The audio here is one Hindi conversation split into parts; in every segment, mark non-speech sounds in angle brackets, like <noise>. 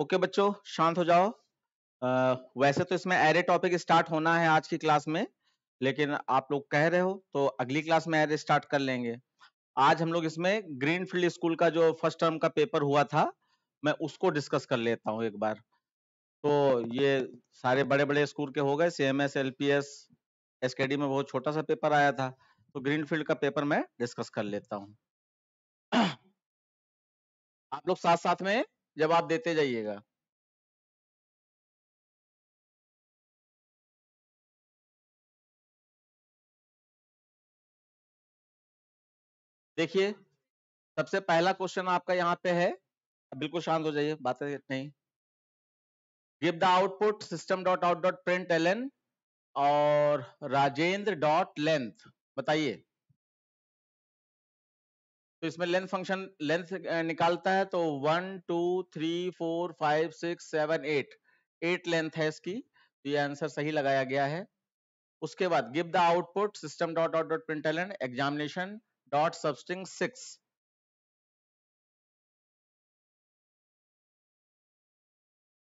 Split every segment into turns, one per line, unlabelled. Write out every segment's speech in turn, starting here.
ओके बच्चों शांत हो जाओ आ, वैसे तो इसमें एरे टॉपिक स्टार्ट होना है आज की क्लास में लेकिन आप लोग कह रहे हो तो अगली क्लास में एरे स्टार्ट कर लेंगे आज हम लोग इसमें ग्रीन फील्ड स्कूल का जो फर्स्ट टर्म का पेपर हुआ था मैं उसको डिस्कस कर लेता हूँ एक बार तो ये सारे बड़े बड़े स्कूल के हो गए सी एम एस में बहुत छोटा सा पेपर आया था तो ग्रीन फील्ड का पेपर मैं डिस्कस कर लेता हूँ
आप लोग साथ साथ में जवाब देते जाइएगा देखिए सबसे पहला क्वेश्चन आपका यहां पे है बिल्कुल शांत हो जाइए बातें नहीं give the
output system dot out dot println और राजेंद्र डॉट लेंथ बताइए तो इसमें लेंथ फंक्शन लेंथ निकालता है तो one two three four five six seven eight eight length है इसकी तो ये आंसर सही लगाया गया है उसके बाद give the output system
dot dot dot println examination dot substring six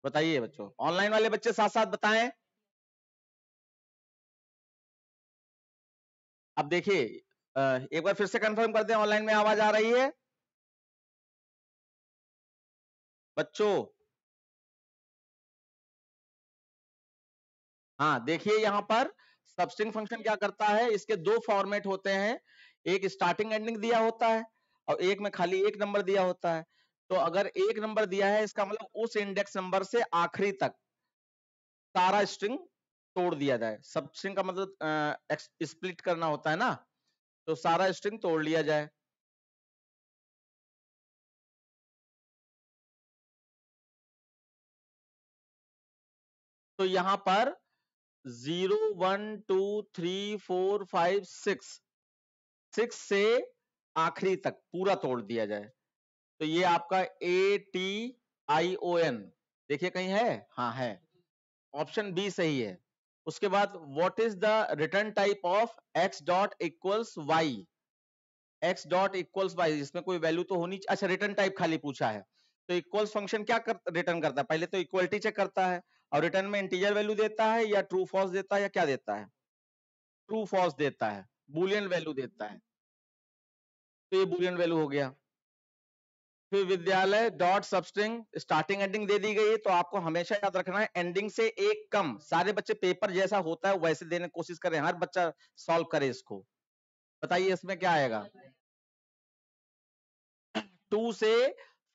बताइए बच्चों ऑनलाइन वाले बच्चे साथ साथ बताएं अब देखिए एक बार फिर से कंफर्म करते हैं ऑनलाइन में आवाज आ रही है बच्चों हाँ देखिए यहां पर सबस्ट्रिंग फंक्शन क्या करता है इसके
दो फॉर्मेट होते हैं एक स्टार्टिंग एंडिंग दिया होता है और एक में खाली एक नंबर दिया होता है तो अगर एक नंबर दिया है इसका मतलब उस इंडेक्स नंबर से आखिरी तक सारा स्ट्रिंग तोड़ दिया जाए सबस्ट्रिंग का मतलब स्प्लिट
करना होता है ना तो सारा स्ट्रिंग तोड़ लिया जाए तो यहां पर zero one two three four
five six six से आखिरी तक पूरा तोड़ दिया जाए तो ये आपका A T I O N देखिए कहीं है हाँ है ऑप्शन बी सही है उसके बाद what is the return type of X dot equals Y X dot equals Y जिसमें कोई वैल्यू तो होनी अच्छा रिटर्न टाइप खाली पूछा है तो इक्वल्स फंक्शन क्या कर, रिटर्न करता है पहले तो इक्वलिटी चेक करता है और रिटर्न में इंटीजर वैल्यू देता है या ट्रू फॉल्स देता है या क्या देता है
ट्रू
फॉल्स देता है बुलियन वैल्यू देता है तो ये बुलियन वैल्यू हो गया फिर विद्यालय डॉट सबस्ट्रिंग स्टार्टिंग एंडिंग दे दी गई है तो आपको हमेशा याद रखना है एंडिंग से एक कम सारे बच्चे पेपर जैसा होता है वैसे देने की कोशिश करें हर बच्चा सॉल्व करे इसको बताइए इसमें क्या आएगा टू से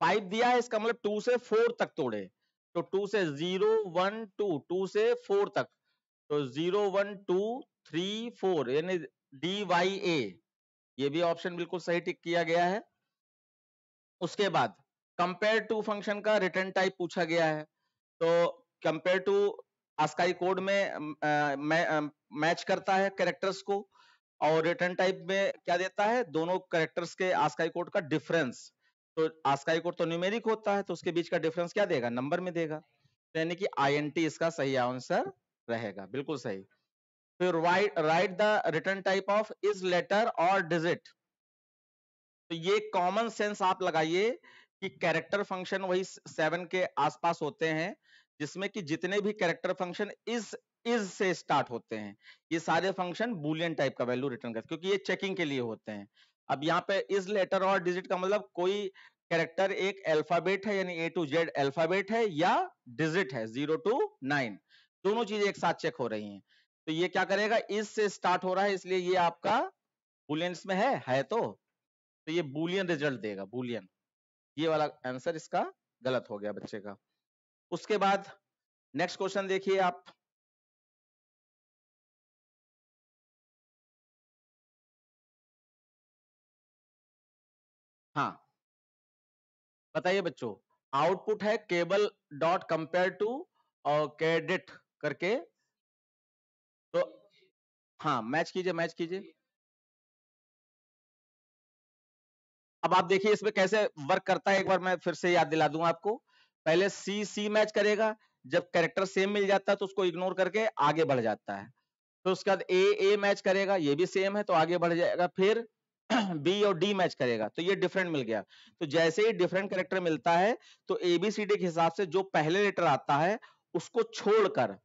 फाइव दिया है इसका मतलब टू से फोर तक तोड़े तो टू से जीरो वन टू टू से फोर तक तो zero one two three four यानी डी वाई ए ये भी ऑप्शन बिल्कुल सही टिक किया गया है उसके बाद कंपेयर टू फंक्शन का रिटर्न टाइप पूछा गया है तो कंपेयर टू आस्काई कोड में मैच करता है कैरेक्टर्स को और रिटर्न टाइप में क्या देता है दोनों कैरेक्टर्स के आस्काई कोड का डिफरेंस तो आस्काई कोड तो न्यूमेरिक होता है तो उसके बीच का डिफरेंस क्या देगा नंबर में देगा तो यानी कि टी इसका सही आंसर रहेगा बिल्कुल सही फिर write write the return type of is letter और डिजिट तो ये कॉमन सेंस आप लगाइए कि कैरेक्टर फंक्शन वही सेवन के आसपास होते हैं जिसमें कि जितने भी कैरेक्टर फंक्शन इस इज से स्टार्ट होते हैं ये सारे फंक्शन बुलियन टाइप का वैल्यू रिटर्न करते क्योंकि ये चेकिंग के लिए होते हैं अब यहाँ पे इज लेटर और डिजिट का मतलब कोई कैरेक्टर एक अल्फाबेट है यानी ए टू जेड अल्फाबेट है या डिजिट है जीरो टू नाइन दोनों चीजें एक साथ चेक हो रही हैं तो ये क्या करेगा इस से स्टार्ट हो रहा है इसलिए ये आपका बुलियंस में है है तो तो ये बुलियन रिजल्ट देगा बुलियन
ये वाला आंसर इसका गलत हो गया बच्चे का उसके बाद नेक्स्ट क्वेश्चन देखिए आप हाँ बताइए बच्चों आउटपुट है केबल डॉट कंपेयर टू और कैडेट करके तो हाँ मैच कीजिए मैच कीजिए अब आप देखिए इसमें कैसे
वर्क करता है एक बार मैं फिर से याद दिला दूं आपको पहले सी सी मैच करेगा जब कैरेक्टर सेम मिल जाता है तो उसको इग्नोर करके आगे बढ़ जाता है फिर तो उसके बाद ए ए मैच करेगा ये भी सेम है तो आगे बढ़ जाएगा फिर बी <clears throat> और डी मैच करेगा तो ये डिफरेंट मिल गया तो जैसे ही डिफरेंट कैरेक्टर मिलता है तो एबीसीडी के हिसाब से जो पहले लेटर आता है उसको छोड़कर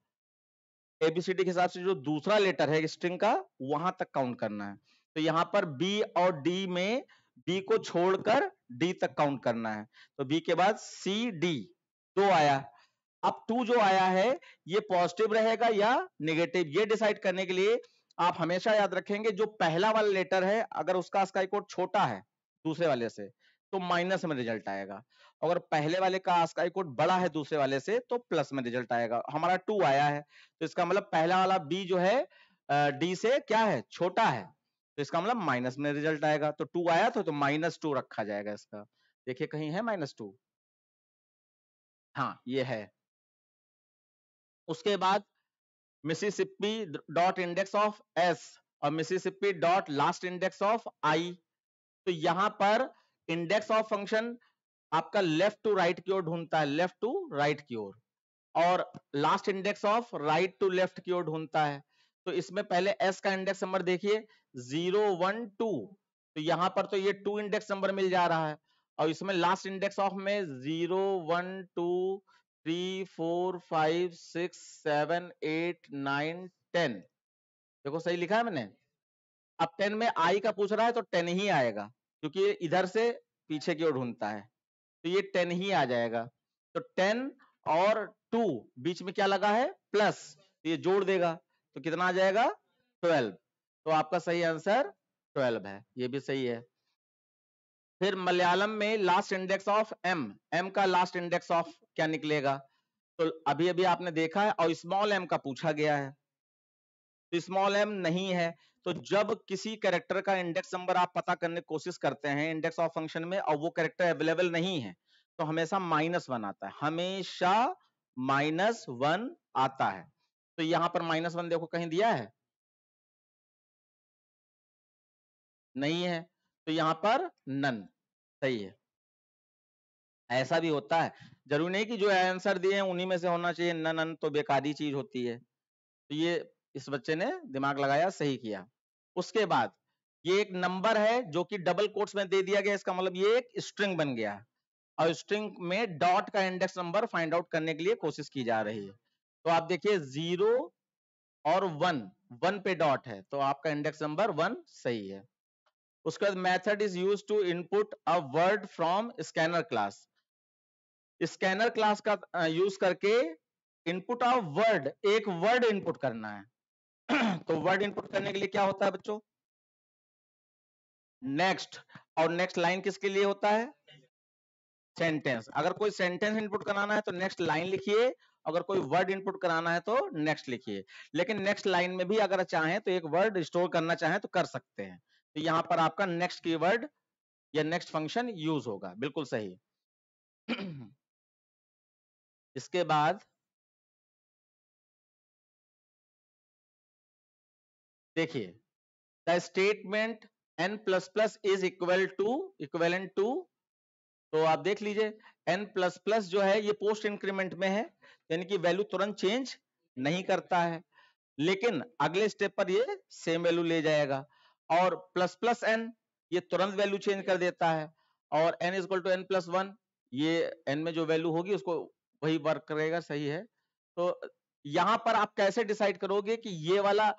एबीसीडी के हिसाब से जो दूसरा लेटर है स्ट्रिंग का वहां तक काउंट करना है तो यहां पर बी और डी में बी को छोड़कर डी तक काउंट करना है तो बी के बाद सी डी दो आया अब टू जो आया है ये पॉजिटिव रहेगा या नेगेटिव ये डिसाइड करने के लिए आप हमेशा याद रखेंगे जो पहला वाला लेटर है अगर उसका स्काई कोड छोटा है दूसरे वाले से तो माइनस में रिजल्ट आएगा अगर पहले वाले का स्काई कोड बड़ा है दूसरे वाले से तो प्लस में रिजल्ट आएगा हमारा टू आया है तो इसका मतलब पहला वाला बी जो है डी से क्या है छोटा है तो इसका मतलब माइनस में रिजल्ट आएगा तो टू आया था तो, तो माइनस टू रखा जाएगा इसका देखिए कहीं है माइनस टू हाँ ये है उसके बाद Mississippi dot index of S और Mississippi dot last index of I तो यहां पर इंडेक्स ऑफ फंक्शन आपका लेफ्ट टू राइट की ओर ढूंढता है लेफ्ट टू राइट की ओर और last index of right to left की ओर ढूंढता है तो इसमें पहले एस का इंडेक्स नंबर देखिए जीरो वन टू तो यहां पर तो ये टू इंडेक्स नंबर मिल जा रहा है और इसमें लास्ट इंडेक्स ऑफ में zero one two three four five six seven eight nine ten देखो सही लिखा है मैंने अब टेन में आई का पूछ रहा है तो टेन ही आएगा क्योंकि इधर से पीछे की ओर ढूंढता है तो ये टेन ही आ जाएगा तो टेन और टू बीच में क्या लगा है प्लस तो ये जोड़ देगा तो कितना आ जाएगा ट्वेल्व तो आपका सही आंसर ट्वेल्व है ये भी सही है फिर मलयालम में last index of M M का लास्ट इंडेक्स ऑफ क्या निकलेगा तो अभी अभी आपने देखा है और स्मॉल एम का पूछा गया है तो स्मॉल एम नहीं है तो जब किसी कैरेक्टर का इंडेक्स नंबर आप पता करने की कोशिश करते हैं इंडेक्स ऑफ फंक्शन में और वो कैरेक्टर अवेलेबल नहीं है तो हमेशा माइनस वन आता है हमेशा माइनस वन
आता है तो यहां पर माइनस वन देखो कहीं दिया है नहीं है तो यहां पर नन सही है
ऐसा भी होता है जरूरी नहीं कि जो आंसर दिए हैं उन्हीं में से होना चाहिए नन नन तो बेकारी चीज होती है तो ये इस बच्चे ने दिमाग लगाया सही किया उसके बाद ये एक नंबर है जो कि डबल कोट्स में दे दिया गया इसका मतलब ये एक स्ट्रिंग बन गया और स्ट्रिंग में डॉट का इंडेक्स नंबर फाइंड आउट करने के लिए कोशिश की जा रही है तो आप देखिए जीरो और वन वन पे डॉट है तो आपका इंडेक्स नंबर वन सही है उसके बाद method is use to input a word from scanner class scanner class का यूज करके इनपुट ऑफ वर्ड एक वर्ड इनपुट करना है <clears throat> तो वर्ड इनपुट करने के लिए क्या होता है बच्चों नेक्स्ट और नेक्स्ट लाइन किसके लिए होता है सेंटेंस अगर कोई सेंटेंस इनपुट कराना है तो नेक्स्ट लाइन लिखिए अगर कोई वर्ड इनपुट कराना है तो नेक्स्ट लिखिए लेकिन नेक्स्ट लाइन में भी अगर चाहें तो एक वर्ड स्टोर करना चाहें तो कर सकते हैं तो यहां पर आपका नेक्स्ट कीवर्ड या नेक्स्ट फंक्शन यूज होगा बिल्कुल
सही <clears throat> इसके बाद देखिए the statement N plus plus is equal to equal to
तो आप देख लीजिए एन प्लस प्लस जो है ये पोस्ट इंक्रीमेंट में है यानी कि वैल्यू तुरंत चेंज नहीं करता है लेकिन अगले स्टेप पर ये सेम वैल्यू ले जाएगा और प्लस प्लस एन ये तुरंत वैल्यू चेंज कर देता है और N is to N plus one ये एन में जो वैल्यू होगी उसको वही वर्क करेगा सही है तो यहां पर आप कैसे डिसाइड करोगे कि ये वाला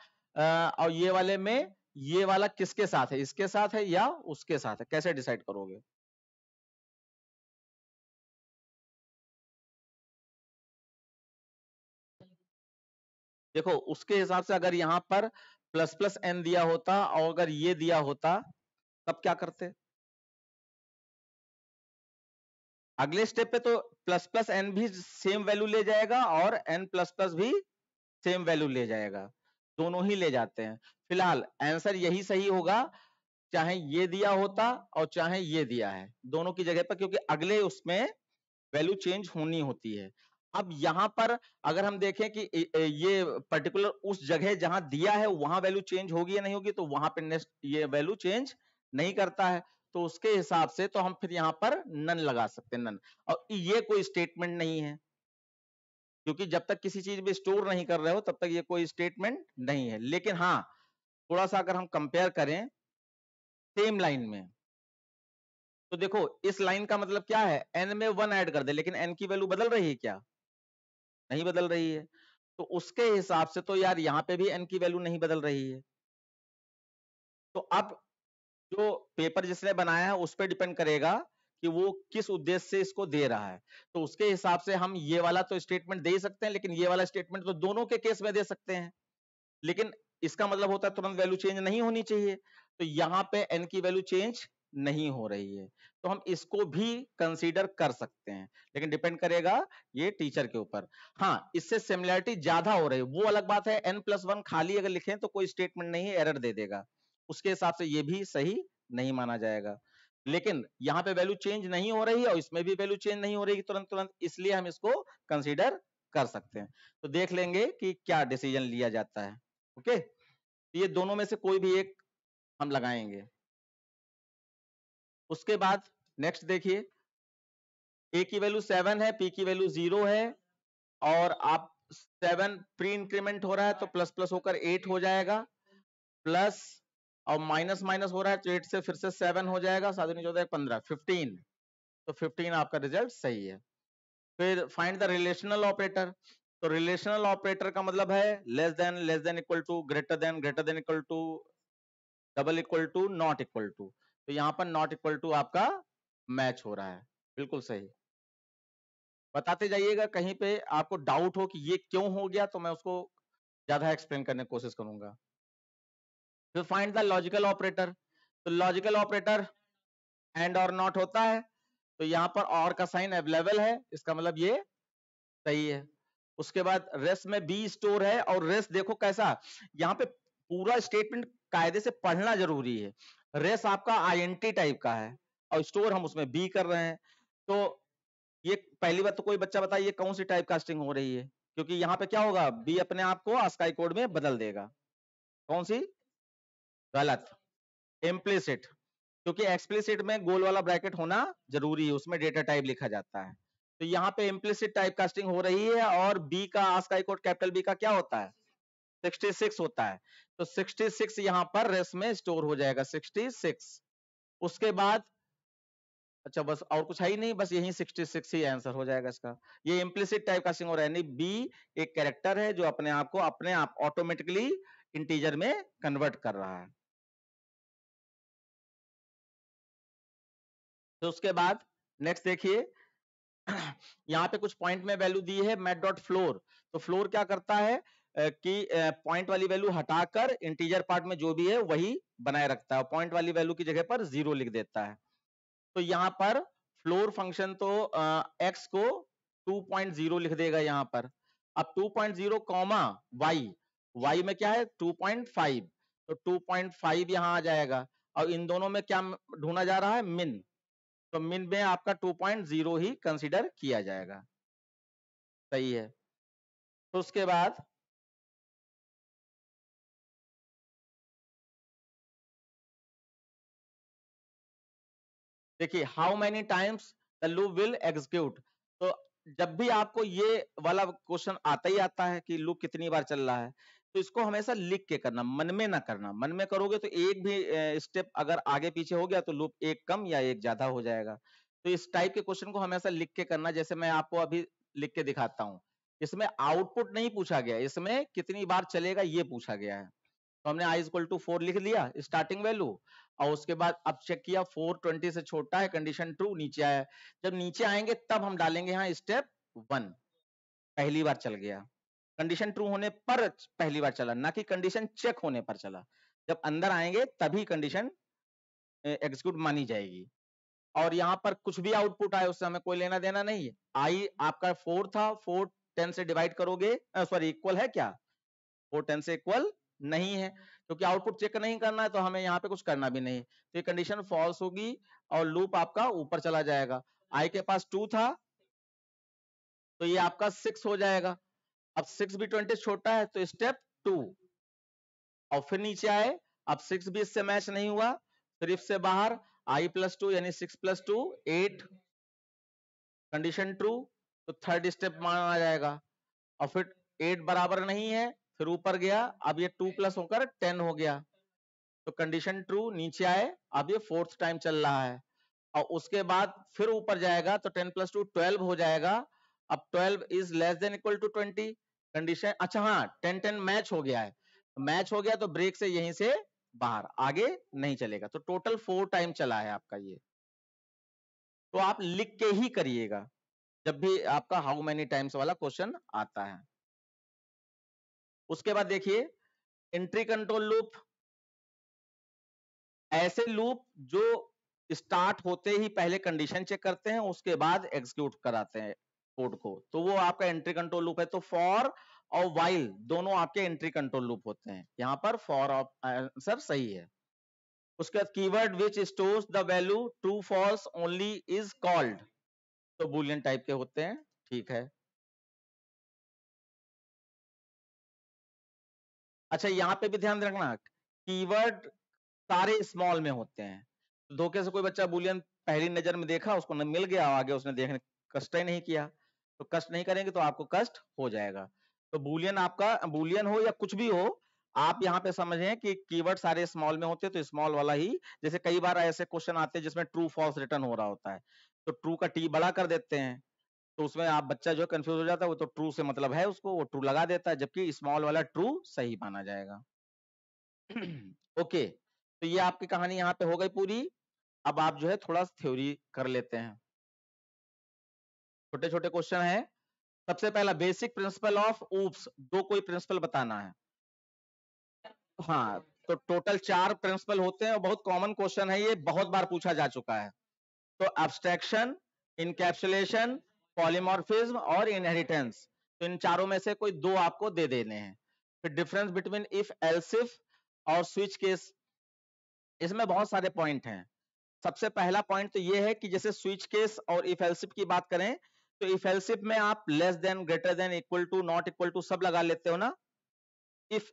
और ये वाले में ये
वाला किसके साथ है इसके साथ है या उसके साथ है कैसे डिसाइड करोगे देखो उसके हिसाब से अगर यहां पर प्लस प्लस एन दिया होता
और अगर ये दिया होता तब क्या करते अगले स्टेप पे तो प्लस प्लस एन भी सेम वैल्यू ले जाएगा और एन प्लस प्लस भी सेम वैल्यू ले जाएगा दोनों ही ले जाते हैं फिलहाल आंसर यही सही होगा चाहे ये दिया होता और चाहे ये दिया है दोनों की जगह पर क्योंकि अगले उसमें वैल्यू चेंज होनी होती है अब यहां पर अगर हम देखें कि ये पर्टिकुलर उस जगह जहां दिया है वहां वैल्यू चेंज होगी या नहीं होगी तो वहां पर नेक्स्ट ये वैल्यू चेंज नहीं करता है तो उसके हिसाब से तो हम फिर यहां पर नन लगा सकते हैं नन और ये कोई स्टेटमेंट नहीं है क्योंकि जब तक किसी चीज में स्टोर नहीं कर रहे हो तब तक ये कोई स्टेटमेंट नहीं है लेकिन हाँ थोड़ा सा अगर हम कंपेयर करें सेम लाइन में तो देखो इस लाइन का मतलब क्या है एन में वन ऐड कर दे लेकिन एन की वैल्यू बदल रही है क्या नहीं बदल रही है तो उसके हिसाब से तो यार यहां पे भी एन की वैल्यू नहीं बदल रही है तो अब जो पेपर जिसने बनाया है उस पर डिपेंड करेगा कि वो किस उद्देश्य से इसको दे रहा है तो उसके हिसाब से हम ये वाला तो स्टेटमेंट दे सकते हैं लेकिन ये वाला स्टेटमेंट तो दोनों के केस में दे सकते हैं लेकिन इसका मतलब होता है तुरंत वैल्यू चेंज नहीं होनी चाहिए तो यहां पे एन की वैल्यू चेंज नहीं हो रही है तो हम इसको भी कंसीडर कर सकते हैं लेकिन डिपेंड करेगा ये टीचर के ऊपर हाँ इससे सिमिलैरिटी ज्यादा हो रही है वो अलग बात है एन प्लस वन खाली अगर लिखें तो कोई स्टेटमेंट नहीं एरर दे देगा उसके हिसाब से ये भी सही नहीं माना जाएगा लेकिन यहाँ पे वैल्यू चेंज नहीं हो रही है और इसमें भी वैल्यू चेंज नहीं हो रही तुरंत तुरंत इसलिए हम इसको कंसिडर कर सकते हैं तो देख लेंगे कि क्या डिसीजन लिया जाता है ओके तो ये दोनों में से कोई भी एक हम लगाएंगे उसके बाद नेक्स्ट देखिए ए की वैल्यू सेवन है पी की वैल्यू जीरो है और आप सेवन प्री इंक्रीमेंट हो रहा है तो प्लस प्लस होकर एट हो जाएगा प्लस और माइनस माइनस हो रहा है तो एट से फिर से सेवन हो जाएगा सात चौदह पंद्रह फिफ्टीन तो फिफ्टीन आपका रिजल्ट सही है फिर फाइंड द रिलेशनल ऑपरेटर तो रिलेशनल ऑपरेटर का मतलब है less than less than equal to greater than greater than equal to double equal to not equal to तो यहां पर नॉट इक्वल टू आपका मैच हो रहा है बिल्कुल सही बताते जाइएगा कहीं पे आपको डाउट हो कि ये क्यों हो गया तो मैं उसको ज्यादा एक्सप्लेन करने की कोशिश करूंगा फिर फाइंड द लॉजिकल ऑपरेटर तो लॉजिकल ऑपरेटर एंड और नॉट होता है तो यहां पर और का साइन अवेलेबल है इसका मतलब ये सही है उसके बाद रेस में बी स्टोर है और रेस देखो कैसा यहाँ पे पूरा स्टेटमेंट कायदे से पढ़ना जरूरी है रेस आपका आईएनटी टाइप का है और स्टोर हम उसमें बी कर रहे हैं तो ये पहली बात तो कोई बच्चा बताइए ये कौन सी टाइप कास्टिंग हो रही है क्योंकि यहाँ पे क्या होगा बी अपने आप को अस्काई कोड में बदल देगा कौन सी गलत इम्प्लिसिट क्योंकि एक्सप्लिसिट में गोल वाला ब्रैकेट होना जरूरी है उसमें डेटा टाइप लिखा जाता है तो यहाँ पे इम्प्लिसिट टाइप कास्टिंग हो रही है और बी का आस्काई कोड कैपिटल बी का क्या होता है 66 होता है तो 66 यहां पर रेस में स्टोर हो जाएगा 66 उसके बाद अच्छा बस और कुछ है ही नहीं बस यही 66 ही आंसर हो जाएगा इसका ये इम्प्लिसिट टाइप का सिंग यानी बी एक कैरेक्टर है जो अपने आप को अपने आप ऑटोमेटिकली इंटीजर में कन्वर्ट कर रहा है
तो उसके बाद नेक्स्ट देखिए यहाँ पे कुछ पॉइंट में वैल्यू दी है मैट डॉट फ्लोर तो फ्लोर
क्या करता है की पॉइंट वाली वैल्यू हटाकर इंटीजर पार्ट में जो भी है वही बनाए रखता है पॉइंट वाली वैल्यू की जगह पर जीरो लिख देता है तो यहां पर फ्लोर फंक्शन तो एक्स को 2.0 लिख देगा यहां पर अब 2.0 कॉमा वाई वाई में क्या है 2.5 तो 2.5 यहाँ आ जाएगा और इन दोनों में क्या ढूंढा जा रहा है मिन तो मिन में आपका
2.0 ही कंसिडर किया जाएगा सही है तो उसके बाद देखिए how many times
the loop will execute तो जब भी आपको ये वाला क्वेश्चन आता ही आता है कि लूप कितनी बार चल रहा है तो इसको हमेशा लिख के करना मन में ना करना मन में करोगे तो एक भी स्टेप अगर आगे पीछे हो गया तो लूप एक कम या एक ज्यादा हो जाएगा तो इस टाइप के क्वेश्चन को हमेशा लिख के करना जैसे मैं आपको अभी लिख के दिखाता हूं इसमें आउटपुट नहीं पूछा गया इसमें कितनी बार चलेगा ये पूछा गया है तो हमने आई इक्वल टू फोर लिख लिया स्टार्टिंग वैल्यू और उसके बाद अब चेक किया फोर ट्वेंटी से छोटा है कंडीशन ट्रू नीचे आया जब नीचे आएंगे तब हम डालेंगे यहाँ स्टेप वन पहली बार चल गया कंडीशन ट्रू होने पर पहली बार चला ना कि कंडीशन चेक होने पर चला जब अंदर आएंगे तभी कंडीशन एग्जीक्यूट मानी जाएगी और यहाँ पर कुछ भी आउटपुट आए उससे हमें कोई लेना देना नहीं है आई आपका फोर था फोर टेन से डिवाइड करोगे सॉरी इक्वल है क्या फोर टेन से इक्वल नहीं है क्योंकि आउटपुट चेक नहीं करना है तो हमें यहाँ पे कुछ करना भी नहीं तो ये कंडीशन फॉल्स होगी और लूप आपका ऊपर चला जाएगा आई के पास टू था तो ये आपका सिक्स हो जाएगा अब सिक्स भी ट्वेंटी छोटा है तो स्टेप टू और फिर नीचे आए अब सिक्स भी इससे मैच नहीं हुआ फिर इफ से बाहर आई प्लस टू यानी six plus two eight condition true तो थर्ड स्टेप माना जाएगा और फिर एट बराबर नहीं है फिर ऊपर गया अब ये टू प्लस होकर टेन हो गया तो कंडीशन ट्रू नीचे आए अब ये फोर्थ टाइम चल रहा है और उसके बाद फिर ऊपर जाएगा तो टेन प्लस टू ट्वेल्व हो जाएगा अब twelve is less than equal to twenty condition अच्छा हाँ टेन टेन मैच हो गया है मैच हो गया तो ब्रेक से यहीं से बाहर आगे नहीं चलेगा तो टोटल फोर टाइम चला है आपका ये तो आप लिख के ही करिएगा जब भी आपका हाउ मेनी टाइम्स वाला क्वेश्चन आता है उसके बाद देखिए एंट्री कंट्रोल लूप ऐसे लूप जो स्टार्ट होते ही पहले कंडीशन चेक करते हैं उसके बाद एग्जीक्यूट कराते हैं कोड को तो वो आपका एंट्री कंट्रोल लूप है तो फॉर और वाइल दोनों आपके एंट्री कंट्रोल लूप होते हैं यहां पर फॉर आंसर सही है उसके बाद keyword which stores the value true false only is called
तो बुलियन टाइप के होते हैं ठीक है अच्छा यहाँ पे भी ध्यान रखना कीवर्ड
सारे स्मॉल में होते हैं धोखे से कोई बच्चा बुलियन पहली नजर में देखा उसको न मिल गया आगे उसने देखने कष्ट ही नहीं किया तो कष्ट नहीं करेंगे तो आपको कष्ट हो जाएगा तो बुलियन आपका बुलियन हो या कुछ भी हो आप यहाँ पे समझें कि कीवर्ड सारे स्मॉल में होते हैं तो स्मॉल वाला ही जैसे कई बार ऐसे क्वेश्चन आते हैं जिसमें ट्रू फॉल्स रिटर्न हो रहा होता है तो ट्रू का टी बड़ा कर देते हैं तो उसमें आप बच्चा जो कंफ्यूज हो जाता है वो तो ट्रू से मतलब है उसको वो ट्रू लगा देता है जबकि स्मॉल वाला ट्रू सही माना जाएगा ओके <clears throat> तो ये आपकी कहानी यहाँ पे हो गई पूरी अब आप जो है थोड़ा सा थ्योरी कर लेते हैं छोटे छोटे क्वेश्चन है सबसे पहला बेसिक प्रिंसिपल ऑफ ऊप्स दो कोई प्रिंसिपल बताना है हाँ तो टोटल चार प्रिंसिपल होते हैं और बहुत कॉमन क्वेश्चन है ये बहुत बार पूछा जा चुका है तो एब्स्ट्रैक्शन इनकैप्सुलेशन पॉलीमॉर्फिज्म और इनहेरिटेंस तो इन चारों में से कोई दो आपको दे देने हैं फिर डिफरेंस बिटवीन इफ एल्सिफ और स्विच केस इसमें बहुत सारे पॉइंट हैं सबसे पहला पॉइंट तो ये है कि जैसे स्विच केस और इफ एल्सिफ की बात करें तो इफ एल्सिफ में आप less than greater than equal to not equal to सब लगा लेते हो ना इफ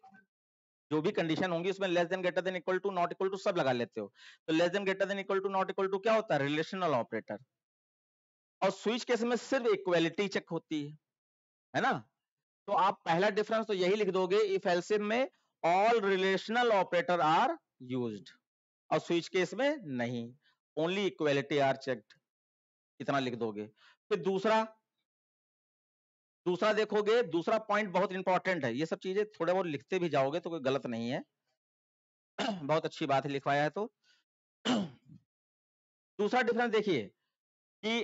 जो भी कंडीशन होंगी उसमें less than greater than equal to not equal to सब लगा लेते हो तो less than greater than equal to not equal to क्या होता है रिलेशनल ऑपरेटर और स्विच केस में सिर्फ इक्वेलिटी चेक होती है है ना तो आप पहला डिफरेंस तो यही लिख दोगे इफ एल्सिम में all relational operator are used और स्विच केस में नहीं ओनली इक्वेलिटी आर चेक्ड इतना लिख दोगे फिर दूसरा दूसरा देखोगे दूसरा पॉइंट बहुत इंपॉर्टेंट है ये सब चीजें थोड़े बहुत लिखते भी जाओगे तो कोई गलत नहीं है <clears throat> बहुत अच्छी बात है लिखवाया है तो <clears throat> दूसरा डिफरेंस देखिए कि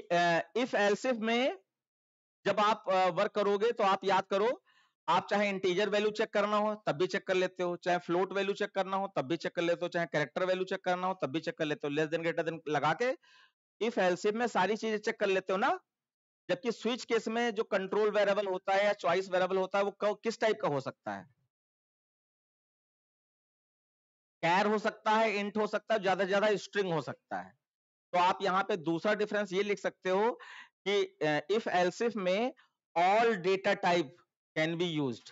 इफ एल्सिफ में जब आप वर्क करोगे तो आप याद करो आप चाहे इंटीजर वैल्यू चेक करना हो तब भी चेक कर लेते हो चाहे फ्लोट वैल्यू चेक करना हो तब भी चेक कर लेते हो चाहे कैरेक्टर वैल्यू चेक करना हो तब भी चेक कर लेते हो लेस देन ग्रेटर देन लगा के इफ एल्सिफ में सारी चीजें चेक कर लेते हो ना जबकि स्विच केस में जो कंट्रोल वेरेबल होता है या चॉइस वेरेबल होता है वो किस टाइप का हो सकता है कैर हो सकता है इंट हो सकता है ज्यादा से ज्यादा स्ट्रिंग हो सकता है तो आप यहाँ पे दूसरा डिफरेंस ये लिख सकते हो कि इफ एल्सिफ में all data type can be used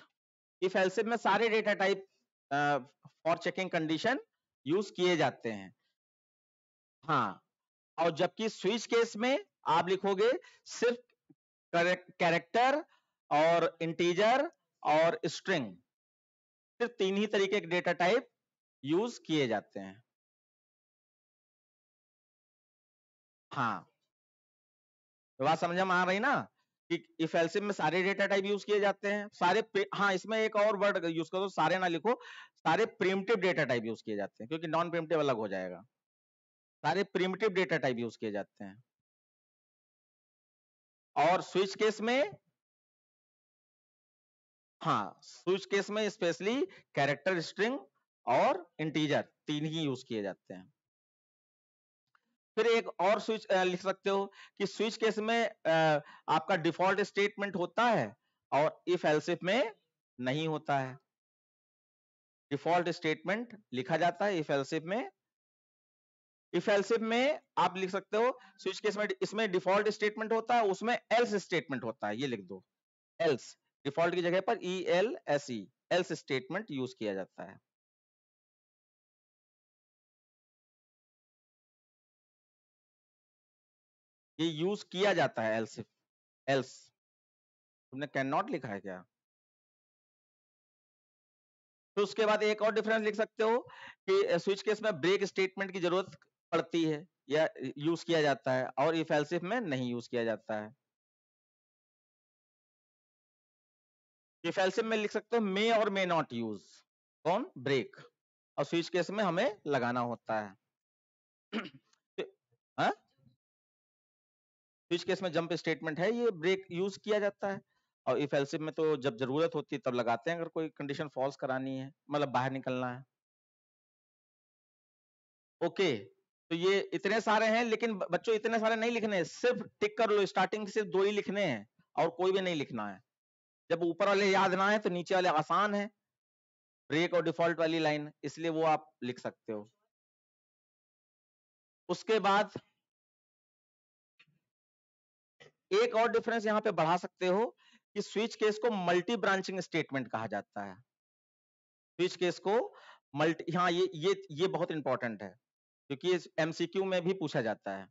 if else if में सारे data type for checking condition use किए जाते हैं हाँ और जबकि स्विच केस में आप लिखोगे सिर्फ कैरेक्टर और इंटीजर
और स्ट्रिंग सिर्फ तीन ही तरीके के डेटा टाइप यूज किए जाते हैं हाँ तो बात समझ में आ रही ना कि इफ एल्सिम में सारे डेटा टाइप यूज किए जाते हैं सारे
हाँ इसमें एक और वर्ड यूज करो सारे ना लिखो सारे प्रिमटिव डेटा टाइप यूज किए जाते हैं क्योंकि नॉन
प्रिमटिव अलग हो जाएगा सारे प्रिमटिव डेटा टाइप यूज किए जाते हैं और स्विच केस में
हाँ स्विच केस में स्पेशली कैरेक्टर स्ट्रिंग और इंटीजर तीन ही यूज किए जाते हैं फिर एक और स्विच लिख सकते हो कि स्विच केस में आपका डिफॉल्ट स्टेटमेंट होता है और इफ एल्सिफ में नहीं होता है डिफॉल्ट स्टेटमेंट लिखा जाता है इफ एल्सिफ में इफ एल्सिफ में आप लिख सकते हो स्विच केस में इसमें डिफॉल्ट स्टेटमेंट होता है उसमें एल्स स्टेटमेंट होता है ये लिख दो एल्स डिफॉल्ट की जगह पर E
L S E else statement use किया जाता है ये यूज किया जाता है एल्स एल्स तुमने कैन नॉट लिखा है क्या
तो उसके बाद एक और डिफरेंस लिख सकते हो कि स्विच केस में ब्रेक स्टेटमेंट की जरूरत पड़ती है या यूज किया जाता है और इफ एल्सिफ में नहीं यूज किया जाता है इफ एल्सिफ में लिख सकते हो मे और मे नॉट यूज कौन ब्रेक और स्विच केस में हमें लगाना होता है स्विच केस में जंप स्टेटमेंट है ये ब्रेक यूज किया जाता है और इफ एल्सिप में तो जब जरूरत होती है तब लगाते हैं अगर कोई कंडीशन फॉल्स करानी है मतलब बाहर निकलना है ओके okay, तो ये इतने सारे हैं लेकिन बच्चों इतने सारे नहीं लिखने हैं सिर्फ टिक कर लो स्टार्टिंग सिर्फ दो ही लिखने हैं और कोई भी नहीं लिखना है जब ऊपर वाले याद ना है
तो नीचे वाले आसान है
ब्रेक और डिफॉल्ट वाली लाइन इसलिए वो आप लिख सकते हो
उसके बाद एक और डिफरेंस यहां पे बढ़ा सकते हो कि स्विच केस को मल्टी ब्रांचिंग
स्टेटमेंट कहा जाता है स्विच केस को मल्टी हाँ ये ये ये बहुत इंपॉर्टेंट है क्योंकि एमसीक्यू में भी पूछा जाता है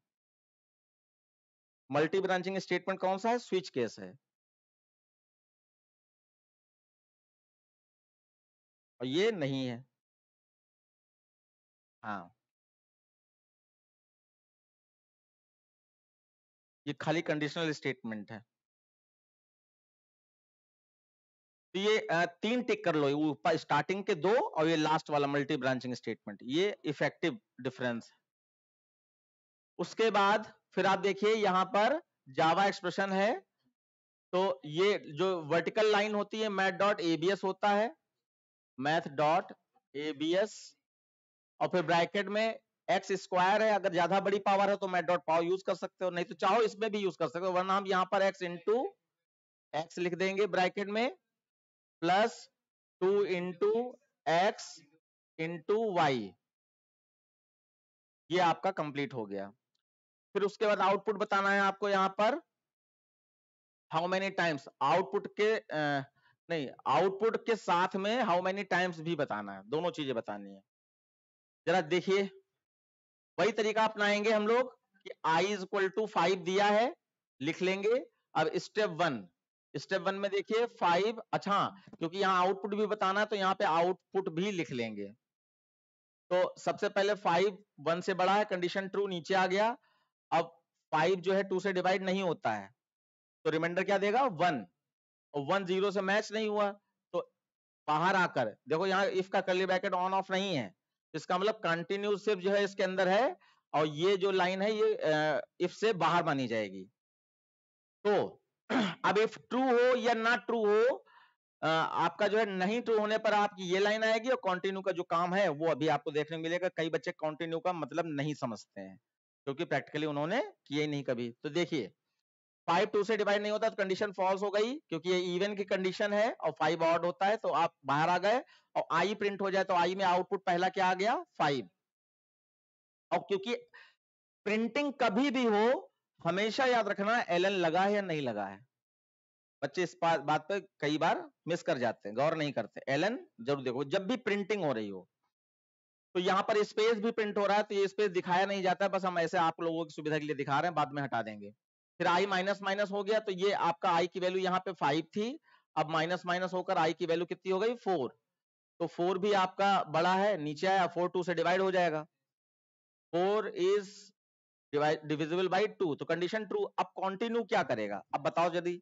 मल्टी ब्रांचिंग स्टेटमेंट कौन सा है स्विच केस है और ये नहीं है हाँ ये खाली कंडीशनल स्टेटमेंट है तो
ये तीन टिक कर लो ऊपर स्टार्टिंग के दो और ये लास्ट वाला मल्टी ब्रांचिंग स्टेटमेंट ये इफेक्टिव डिफरेंस है उसके बाद फिर आप देखिए यहां पर जावा एक्सप्रेशन है तो ये जो वर्टिकल लाइन होती है मैथ डॉट एबीएस होता है मैथ डॉट एबीएस और फिर ब्रैकेट में एक्स स्क्वायर है अगर ज्यादा बड़ी पावर है तो मैं डॉट पावर यूज कर सकते हो नहीं तो चाहो इसमें भी यूज कर सकते हो वरना हम यहाँ पर एक्स इंटू एक्स लिख देंगे ब्रैकेट में plus two into X into Y ये आपका कंप्लीट हो गया फिर उसके बाद आउटपुट बताना है आपको यहाँ पर हाउ मेनी टाइम्स आउटपुट के आ, नहीं आउटपुट के साथ में हाउ मेनी टाइम्स भी बताना है दोनों चीजें बतानी है जरा देखिए वही तरीका अपनाएंगे हम लोग कि I is equal to five दिया है लिख लेंगे अब स्टेप वन स्टेप वन में देखिए फाइव अच्छा क्योंकि यहाँ आउटपुट भी बताना है तो यहाँ पे आउटपुट भी लिख लेंगे तो सबसे पहले फाइव वन से बड़ा है कंडीशन ट्रू नीचे आ गया अब फाइव जो है टू से डिवाइड नहीं होता है तो रिमाइंडर क्या देगा वन और वन जीरो से मैच नहीं हुआ तो बाहर आकर देखो यहाँ इफ का कर्ली ब्रैकेट ऑन ऑफ नहीं है इसका मतलब कंटिन्यू सिर्फ जो है इसके अंदर है और ये जो लाइन है ये इफ से बाहर मानी जाएगी तो <clears throat> अब इफ ट्रू हो या ना ट्रू हो आपका जो है नहीं ट्रू होने पर आपकी ये लाइन आएगी और कंटिन्यू का जो काम है वो अभी आपको देखने मिलेगा कई बच्चे कंटिन्यू का मतलब नहीं समझते हैं क्योंकि प्रैक्टिकली उन्होंने किया ही नहीं कभी तो देखिए फाइव टू से डिवाइड नहीं होता तो कंडीशन फॉल्स हो गई क्योंकि ये इवन की कंडीशन है और फाइव ऑर्ड होता है तो आप बाहर आ गए और आई प्रिंट हो जाए तो आई में आउटपुट पहला क्या आ गया फाइव और क्योंकि प्रिंटिंग कभी भी हो हमेशा याद रखना एल एन लगा है या नहीं लगा है बच्चे इस बात पे कई बार मिस कर जाते हैं गौर नहीं करते एल एन जरूर देखो जब भी प्रिंटिंग हो रही हो तो यहाँ पर स्पेस भी प्रिंट हो रहा है तो ये स्पेस दिखाया नहीं जाता है बस हम ऐसे आप लोगों की सुविधा के लिए दिखा रहे हैं बाद में हटा देंगे फिर आई माइनस माइनस हो गया तो ये आपका आई की वैल्यू यहाँ पे फाइव थी अब माइनस माइनस होकर आई की वैल्यू कितनी हो गई फोर तो फोर भी आपका बड़ा है नीचे आया फोर टू से डिवाइड हो जाएगा four is divisible by two तो कंडीशन ट्रू अब कॉन्टिन्यू क्या करेगा अब बताओ यदि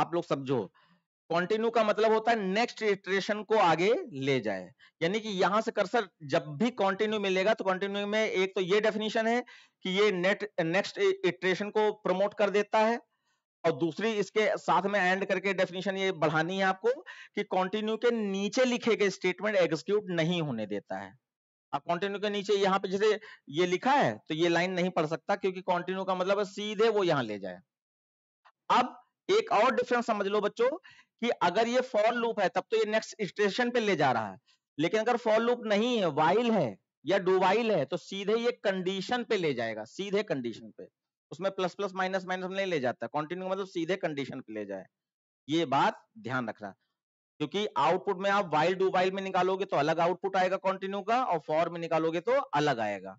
आप लोग समझो कॉन्टिन्यू का मतलब होता है नेक्स्ट इटरेशन को आगे ले जाए यानी कि यहां से कर्सर जब भी कॉन्टिन्यू मिलेगा तो कॉन्टिन्यू में एक तो ये डेफिनेशन है कि ये नेट नेक्स्ट इटरेशन को प्रमोट कर देता है और दूसरी इसके साथ में एंड करके डेफिनेशन ये बढ़ानी है आपको कि कंटिन्यू के नीचे लिखे गए स्टेटमेंट एग्जीक्यूट नहीं होने देता है अब कॉन्टिन्यू के नीचे यहाँ पे जैसे ये लिखा है तो ये लाइन नहीं पढ़ सकता क्योंकि कॉन्टिन्यू का मतलब सीधे वो यहां ले जाए अब एक और डिफरेंस समझ लो बच्चों कि अगर ये फॉर लूप है तब तो ये नेक्स्ट स्टेशन पे ले जा रहा है लेकिन अगर फॉर लूप नहीं है वाइल है या डुवाइल है तो सीधे ये कंडीशन पे ले जाएगा सीधे कंडीशन पे उसमें प्लस प्लस माइनस माइनस नहीं ले जाता कंटिन्यू मतलब सीधे कंडीशन पे ले जाए ये बात ध्यान रखना क्योंकि आउटपुट में आप वाइल डू वाइल में निकालोगे तो अलग आउटपुट आएगा कंटिन्यू का और फॉर में निकालोगे तो अलग आएगा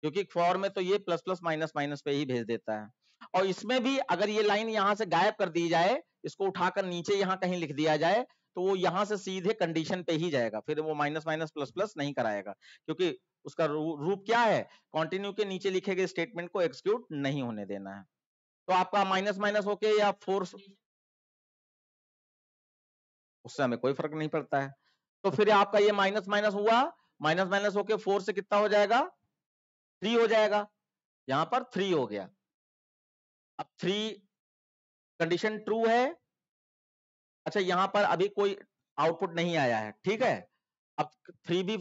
क्योंकि फॉर में तो ये प्लस प्लस माइनस माइनस पे ही भेज देता है और इसमें भी अगर ये लाइन यहां से गायब कर दी जाए इसको उठाकर नीचे यहाँ कहीं लिख दिया जाए तो वो यहाँ से सीधे कंडीशन पे ही जाएगा फिर वो माइनस माइनस प्लस प्लस नहीं कराएगा क्योंकि उसका रूप क्या है कॉन्टिन्यू के नीचे लिखे गए स्टेटमेंट को एक्सक्यूट नहीं होने देना है तो आपका माइनस माइनस होके या फोर्स उससे हमें कोई फर्क नहीं पड़ता है तो फिर आपका ये माइनस माइनस हुआ माइनस माइनस होके फोर से कितना हो जाएगा थ्री हो जाएगा यहां पर थ्री हो गया अब थ्री कंडीशन ट्रू है अच्छा यहां पर अभी कोई आउटपुट नहीं आया है ठीक है अब थ्री भी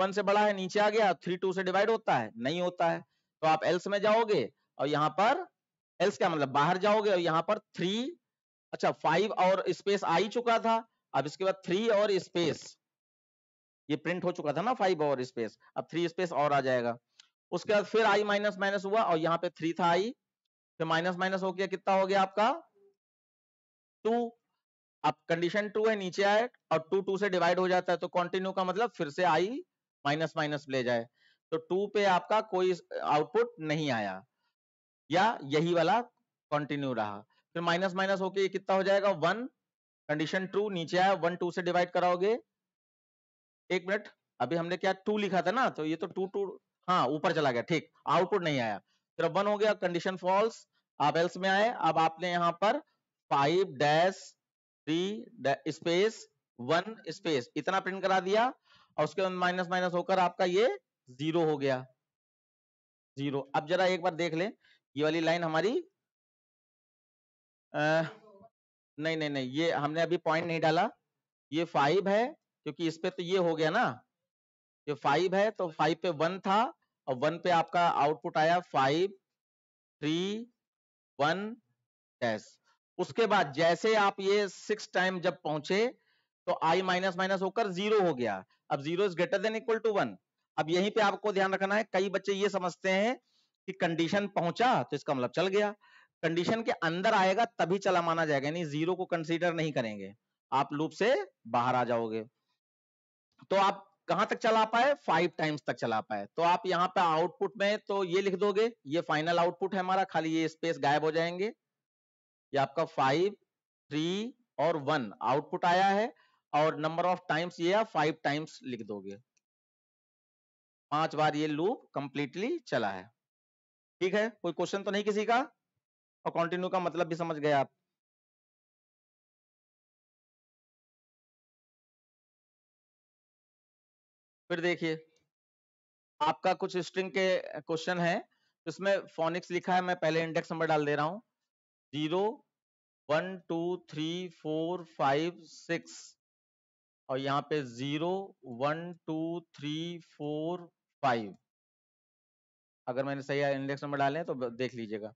वन से बड़ा है नीचे आ गया थ्री टू से डिवाइड होता है नहीं होता है तो आप एल्स में जाओगे और यहां पर एल्स क्या मतलब बाहर जाओगे और यहां पर थ्री अच्छा फाइव और स्पेस आ ही चुका था अब इसके बाद थ्री और स्पेस ये प्रिंट हो चुका था ना फाइव और स्पेस अब थ्री स्पेस और आ जाएगा उसके बाद फिर आई माइनस माइनस हुआ और यहाँ पे थ्री था आई फिर माइनस माइनस हो गया कितना हो गया आपका टू अब कंडीशन टू है नीचे आए और टू टू से डिवाइड हो जाता है तो कॉन्टिन्यू का मतलब फिर से आई माइनस माइनस ले जाए तो टू पे आपका कोई आउटपुट नहीं आया या यही वाला कंटिन्यू रहा फिर माइनस माइनस होके कितना हो जाएगा वन कंडीशन टू नीचे आया वन टू से डिवाइड कराओगे एक मिनट अभी हमने क्या टू लिखा था ना तो ये तो टू टू हाँ ऊपर चला गया ठीक आउटपुट नहीं आया फिर वन हो गया कंडीशन फॉल्स आप एल्स में आए अब आपने यहाँ पर five dash three space one space इतना प्रिंट करा दिया और उसके बाद माइनस माइनस होकर आपका ये जीरो हो गया जीरो अब जरा एक बार देख ले ये वाली लाइन हमारी आ, नहीं नहीं नहीं ये हमने अभी पॉइंट नहीं डाला ये फाइव है क्योंकि इस पे तो ये हो गया ना ये फाइव है तो फाइव पे वन था और वन पे आपका आउटपुट आया फाइव थ्री वन डैश उसके बाद जैसे आप ये सिक्स टाइम जब पहुंचे तो आई माइनस माइनस होकर जीरो हो गया अब zero is greater than equal to one अब यहीं पे आपको ध्यान रखना है कई बच्चे ये समझते हैं कि कंडीशन पहुंचा तो इसका मतलब चल गया कंडीशन के अंदर आएगा तभी चला माना जाएगा यानी जीरो को कंसीडर नहीं करेंगे आप लूप से बाहर आ जाओगे तो आप कहां तक चला पाए फाइव टाइम्स तक चला पाए तो आप यहां पे आउटपुट में तो ये लिख दोगे ये फाइनल आउटपुट है हमारा खाली ये स्पेस गायब हो जाएंगे ये आपका फाइव थ्री और वन आउटपुट आया है और नंबर ऑफ टाइम्स ये फाइव टाइम्स लिख दोगे पांच बार ये लूप कंप्लीटली
चला है ठीक है कोई क्वेश्चन तो नहीं किसी का और कंटिन्यू का मतलब भी समझ गए आप फिर देखिए आपका कुछ स्ट्रिंग के
क्वेश्चन है इसमें फोनिक्स लिखा है मैं पहले इंडेक्स नंबर डाल दे रहा हूं zero one two three four five six और यहाँ पे zero one two three four five अगर मैंने सही इंडेक्स नंबर डाले तो देख लीजिएगा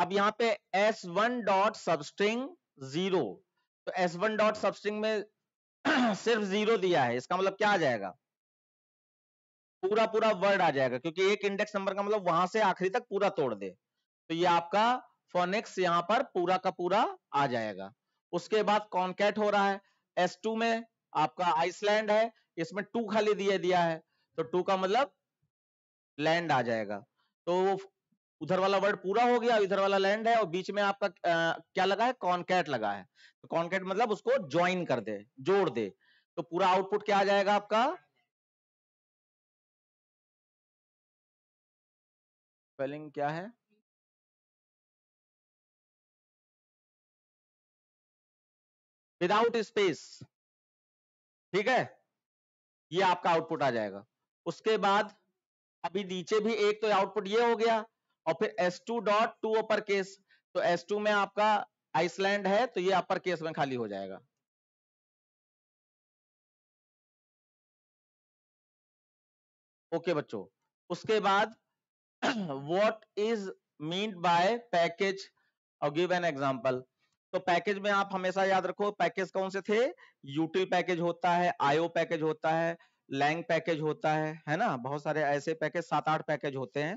अब यहाँ पे S one dot substring zero तो एस वन डॉट सबस्ट्रिंग में <clears throat> सिर्फ जीरो दिया है इसका मतलब क्या आ जाएगा पूरा पूरा वर्ड आ जाएगा क्योंकि एक इंडेक्स नंबर का मतलब वहां से आखिरी तक पूरा तोड़ दे तो ये आपका फोनेक्स यहाँ पर पूरा का पूरा आ जाएगा उसके बाद कॉन्केट हो रहा है एस टू में आपका आइसलैंड है इसमें टू खाली दिया दिया है तो टू का मतलब लैंड आ जाएगा तो उधर वाला वर्ड पूरा हो गया इधर वाला लैंड है और बीच में आपका आ, क्या लगा है कॉन्केट लगा है तो कॉन्केट मतलब उसको ज्वाइन कर दे जोड़ दे तो पूरा आउटपुट
क्या आ जाएगा आपका स्पेलिंग क्या है विदाउट स्पेस ठीक है ये आपका आउटपुट आ जाएगा उसके बाद अभी नीचे
भी एक तो आउटपुट ये हो गया और फिर S two dot to upper case तो एस टू में आपका
आइसलैंड है तो ये अपर केस में खाली हो जाएगा ओके बच्चों उसके बाद what is mean by package और गिव एन
एग्जाम्पल तो पैकेज में आप हमेशा याद रखो पैकेज कौन से थे यूटिल पैकेज होता है आयो पैकेज होता है लैंग पैकेज होता है है ना बहुत सारे ऐसे पैकेज सात आठ पैकेज होते हैं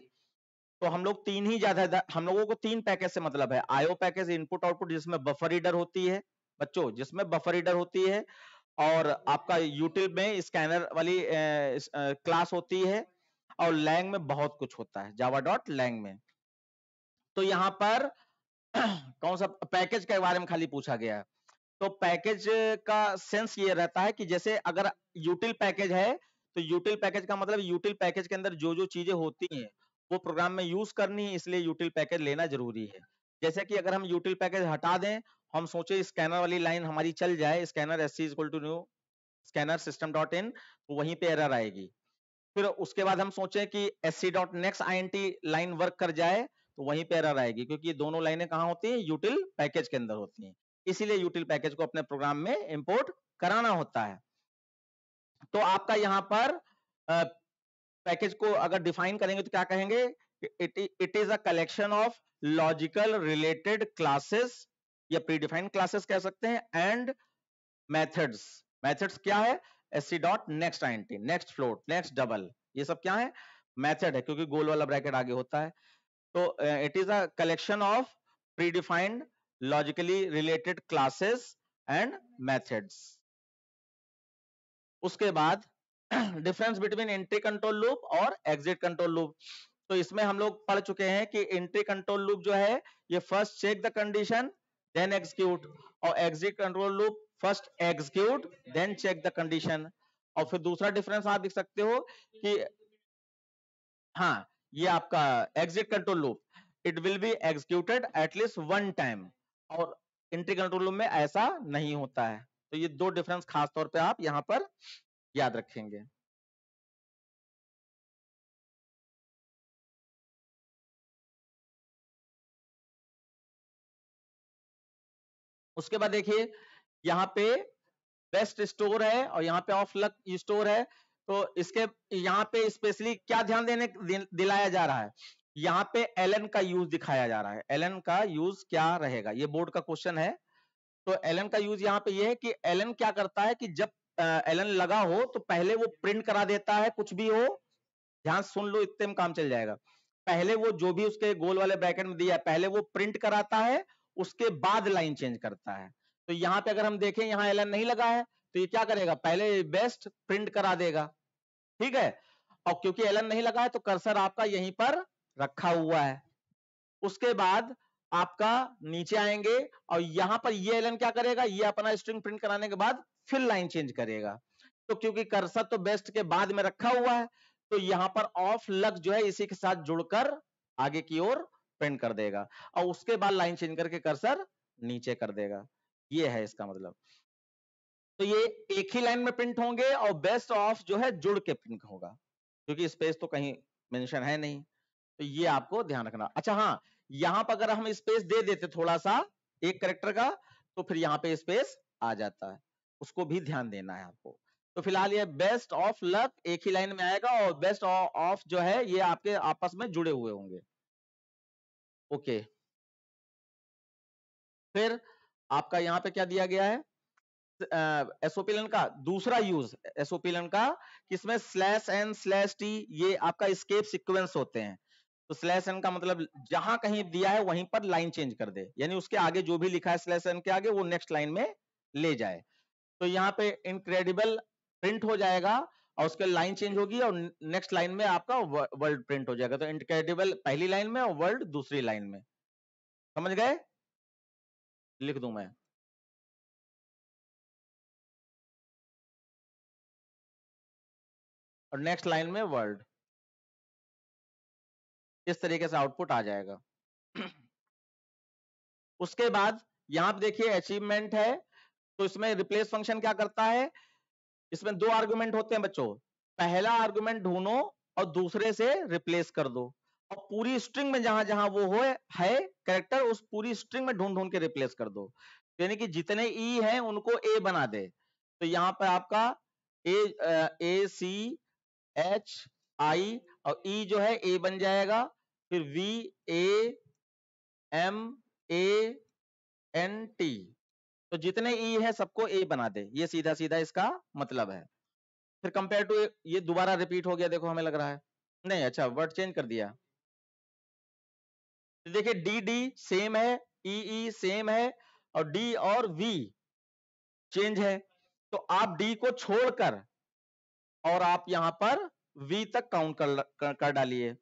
तो हम लोग तीन ही ज्यादा हम लोगों को तीन पैकेज से मतलब है आयो पैकेज इनपुट आउटपुट जिसमें बफर रीडर होती है बच्चों जिसमें बफर रीडर होती है और आपका यूटिल में स्कैनर वाली ए, इस, ए, क्लास होती है और लैंग में बहुत कुछ होता है जावा डॉट लैंग में तो यहाँ पर <clears throat> कौन सा पैकेज के बारे में खाली पूछा गया तो पैकेज का सेंस ये रहता है कि जैसे अगर यूटिल पैकेज है तो यूटिल पैकेज का मतलब यूटिल पैकेज के अंदर जो जो चीजें होती हैं वो प्रोग्राम में यूज करनी है इसलिए यूटिल पैकेज लेना जरूरी है जैसे कि अगर हम यूटिल पैकेज हटा दें हम सोचे स्कैनर वाली लाइन हमारी चल जाए scanner S C to new scanner system dot in तो वहीं पे एरर आएगी फिर उसके बाद हम सोचे कि S C dot next I line work कर जाए तो वहीं पे एरर आएगी क्योंकि ये दोनों लाइनें कहाँ होती हैं यूटिल पैकेज के अंदर होती हैं इसीलिए यूटिल पैकेज को अपने प्रोग्राम में इंपोर्ट कराना होता है तो आपका यहाँ पर पैकेज को अगर डिफाइन करेंगे तो क्या कहेंगे it is a collection of logical related classes या प्रीडिफाइंड क्लासेस कह सकते हैं एंड मैथड्स मैथड्स क्या है S C dot next I next float next double ये सब क्या है मैथड है क्योंकि गोल वाला ब्रैकेट आगे होता है तो it is a collection of predefined logically related classes and methods उसके बाद difference between entry control loop और एग्जिट कंट्रोल लूप तो इसमें हम लोग पढ़ चुके हैं कि एंट्री कंट्रोल लूप जो है ये first check the condition then execute और exit control loop first execute then check the condition और फिर दूसरा डिफरेंस आप देख सकते हो कि हाँ ये आपका exit control loop it will be executed at least one time और एंट्री कंट्रोल लूप में ऐसा नहीं होता है तो ये दो डिफरेंस खास तौर पे आप यहां
पर याद रखेंगे उसके बाद देखिए यहां पे बेस्ट स्टोर है और
यहां पे ऑफ लक स्टोर है तो इसके यहाँ पे स्पेशली क्या ध्यान देने दिलाया जा रहा है यहाँ पे एल का यूज दिखाया जा रहा है एल का यूज क्या रहेगा ये बोर्ड का क्वेश्चन है तो एल का यूज यहाँ पे ये है कि एल क्या करता है कि जब एल लगा हो तो पहले वो प्रिंट करा देता है कुछ भी हो ध्यान सुन लो इतने में काम चल जाएगा पहले वो जो भी उसके गोल वाले ब्रैकेट में दिया है पहले वो प्रिंट कराता है उसके बाद लाइन चेंज करता है तो यहाँ पे अगर हम देखें यहाँ एलन नहीं लगा है तो ये क्या करेगा पहले बेस्ट प्रिंट करा देगा ठीक है और क्योंकि एलन नहीं लगा है तो कर्सर आपका यहीं पर रखा हुआ है उसके बाद आपका नीचे आएंगे और यहां पर ये एलन क्या करेगा ये अपना स्ट्रिंग प्रिंट कराने के बाद फिर लाइन चेंज करेगा तो क्योंकि कर्सर तो बेस्ट के बाद में रखा हुआ है तो यहां पर ऑफ लग जो है इसी के साथ जुड़कर आगे की ओर प्रिंट कर देगा और उसके बाद लाइन चेंज करके कर्सर नीचे कर देगा ये है इसका मतलब तो ये एक ही लाइन में प्रिंट होंगे और बेस्ट ऑफ जो है जुड़ के प्रिंट होगा क्योंकि स्पेस तो कहीं मेंशन है नहीं तो ये आपको ध्यान रखना अच्छा हाँ यहां पर अगर हम स्पेस दे देते थोड़ा सा एक करेक्टर का तो फिर यहाँ पे स्पेस आ जाता है उसको भी ध्यान देना है आपको तो फिलहाल ये बेस्ट ऑफ लक एक ही लाइन में आएगा और बेस्ट ऑफ जो है ये आपके आपस में जुड़े हुए होंगे ओके फिर आपका यहाँ पे क्या दिया गया है एसओपीलन का दूसरा यूज एसओपीलन का किसमें स्लैश एन स्लैश टी ये आपका स्केप सिक्वेंस होते हैं तो स्लैश एन का मतलब जहां कहीं दिया है वहीं पर लाइन चेंज कर दे यानी उसके आगे जो भी लिखा है स्लैश एन के आगे वो नेक्स्ट लाइन में ले जाए तो यहाँ पे इनक्रेडिबल प्रिंट हो जाएगा और उसके लाइन चेंज होगी और नेक्स्ट लाइन में आपका वर्ल्ड प्रिंट हो जाएगा
तो इनक्रेडिबल पहली लाइन में और वर्ल्ड दूसरी लाइन में समझ गए लिख दू मैं और नेक्स्ट लाइन में वर्ड इस तरीके से आउटपुट आ जाएगा उसके बाद
यहां पर देखिए अचीवमेंट है तो इसमें रिप्लेस फंक्शन क्या करता है इसमें दो आर्गुमेंट होते हैं बच्चों पहला आर्गुमेंट ढूंढो और दूसरे से रिप्लेस कर दो और पूरी स्ट्रिंग में जहां जहां वो हो है कैरेक्टर उस पूरी स्ट्रिंग में ढूंढ ढूंढ के रिप्लेस कर दो यानी कि जितने ई e हैं उनको ए बना दे तो यहां पर आपका ए सी एच आई और ई e जो है ए बन जाएगा फिर V A M A N T तो जितने ई e है सबको ए बना दे ये सीधा सीधा इसका मतलब है फिर कंपेयर टू ये दोबारा रिपीट हो गया देखो हमें लग रहा है नहीं अच्छा वर्ड चेंज कर दिया तो देखिए डी डी सेम है E e, E e, same है और डी और वी चेंज है तो आप डी को छोड़कर और आप यहां पर v तक काउंट कर, कर, कर डालिए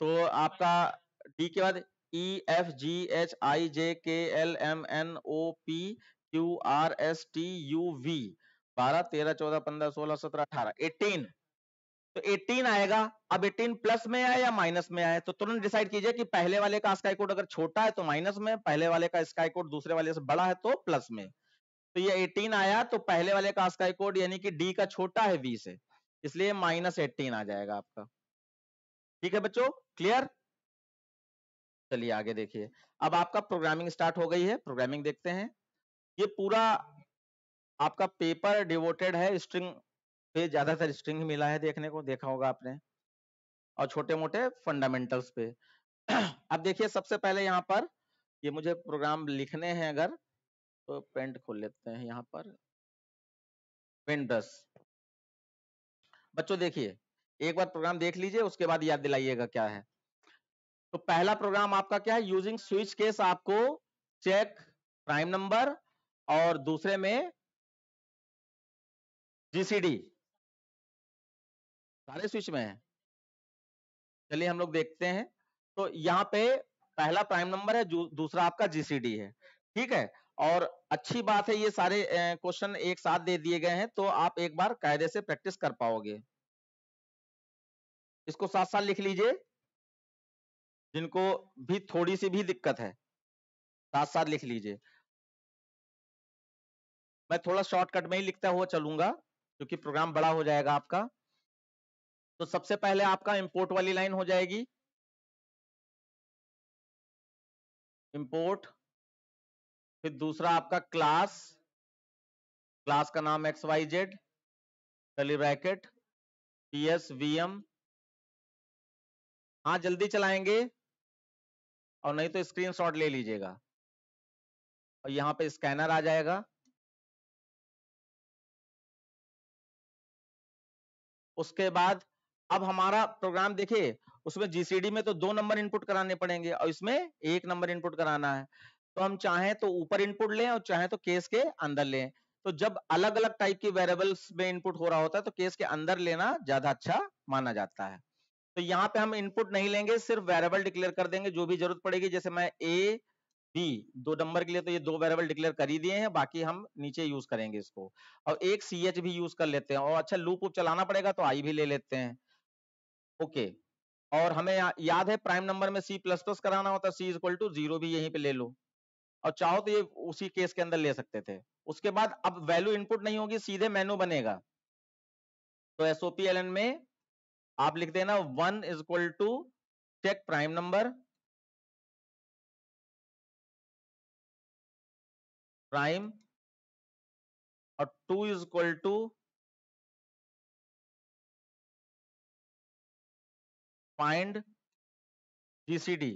तो आपका d के बाद E F G H I J K L M N O P Q R S T U V बारह तेरह चौदह पंद्रह सोलह सत्रह अठारह एटीन तो 18 आएगा अब 18 प्लस में आया या माइनस में आया तो तुरंत डिसाइड कीजिए कि पहले वाले का स्काई कोड अगर छोटा है तो माइनस में पहले वाले का स्काई कोड दूसरे वाले से बड़ा है तो प्लस में तो ये 18 आया तो पहले वाले का स्काई कोड यानी कि डी का छोटा है वी से इसलिए माइनस एटीन आ जाएगा आपका ठीक है बच्चों क्लियर चलिए आगे देखिए अब आपका प्रोग्रामिंग स्टार्ट हो गई है प्रोग्रामिंग देखते हैं ये पूरा आपका पेपर डिवोटेड है स्ट्रिंग पे ज्यादातर स्ट्रिंग मिला है देखने को देखा होगा आपने और छोटे मोटे फंडामेंटल्स पे अब देखिए सबसे पहले यहाँ पर ये मुझे प्रोग्राम लिखने हैं अगर तो पेंट खोल लेते हैं यहाँ पर पेंट ब्रश बच्चों देखिए एक बार प्रोग्राम देख लीजिए उसके बाद याद दिलाइएगा क्या है तो पहला प्रोग्राम आपका क्या है यूजिंग स्विच केस आपको चेक
प्राइम नंबर और दूसरे में जीसीडी सारे स्विच में है चलिए हम लोग
देखते हैं तो यहाँ पे पहला प्राइम नंबर है दूसरा आपका जीसीडी है ठीक है और अच्छी बात है ये सारे क्वेश्चन एक साथ दे दिए गए हैं तो आप एक बार कायदे से प्रैक्टिस कर पाओगे इसको साथ साथ लिख लीजिए जिनको भी थोड़ी सी भी दिक्कत है साथ साथ लिख लीजिए मैं थोड़ा शॉर्टकट में ही लिखता हुआ चलूंगा क्योंकि
प्रोग्राम बड़ा हो जाएगा आपका तो सबसे पहले आपका इंपोर्ट वाली लाइन हो जाएगी इंपोर्ट फिर दूसरा आपका क्लास क्लास का नाम X Y Z curly bracket P S V M हाँ जल्दी चलाएंगे और नहीं तो स्क्रीनशॉट ले लीजिएगा और यहां पे स्कैनर आ जाएगा उसके बाद अब हमारा प्रोग्राम देखिए उसमें जीसीडी
में तो दो नंबर इनपुट कराने पड़ेंगे और इसमें एक नंबर इनपुट कराना है तो हम चाहें तो ऊपर इनपुट लें और चाहें तो केस के अंदर लें तो जब अलग अलग टाइप की वेरिएबल्स में इनपुट हो रहा होता है तो केस के अंदर लेना ज्यादा अच्छा माना जाता है तो यहाँ पे हम इनपुट नहीं लेंगे सिर्फ वेरिएबल डिक्लेयर कर देंगे जो भी जरूरत पड़ेगी जैसे मैं ए बी दो नंबर के लिए तो ये दो वेरिएबल डिक्लेयर कर ही दिए हैं बाकी हम नीचे यूज करेंगे इसको और एक सी एच भी यूज कर लेते हैं और अच्छा लूप चलाना पड़ेगा तो आई भी ले लेते हैं ओके और हमें याद है प्राइम नंबर में सी प्लस प्लस कराना होता है C is equal to zero भी यहीं पे ले लो और चाहो तो ये उसी केस के अंदर ले सकते थे उसके बाद अब वैल्यू इनपुट नहीं होगी सीधे मेनू बनेगा
तो एसओपी एल में आप लिख देना one is equal to check prime number prime और two is equal to find GCD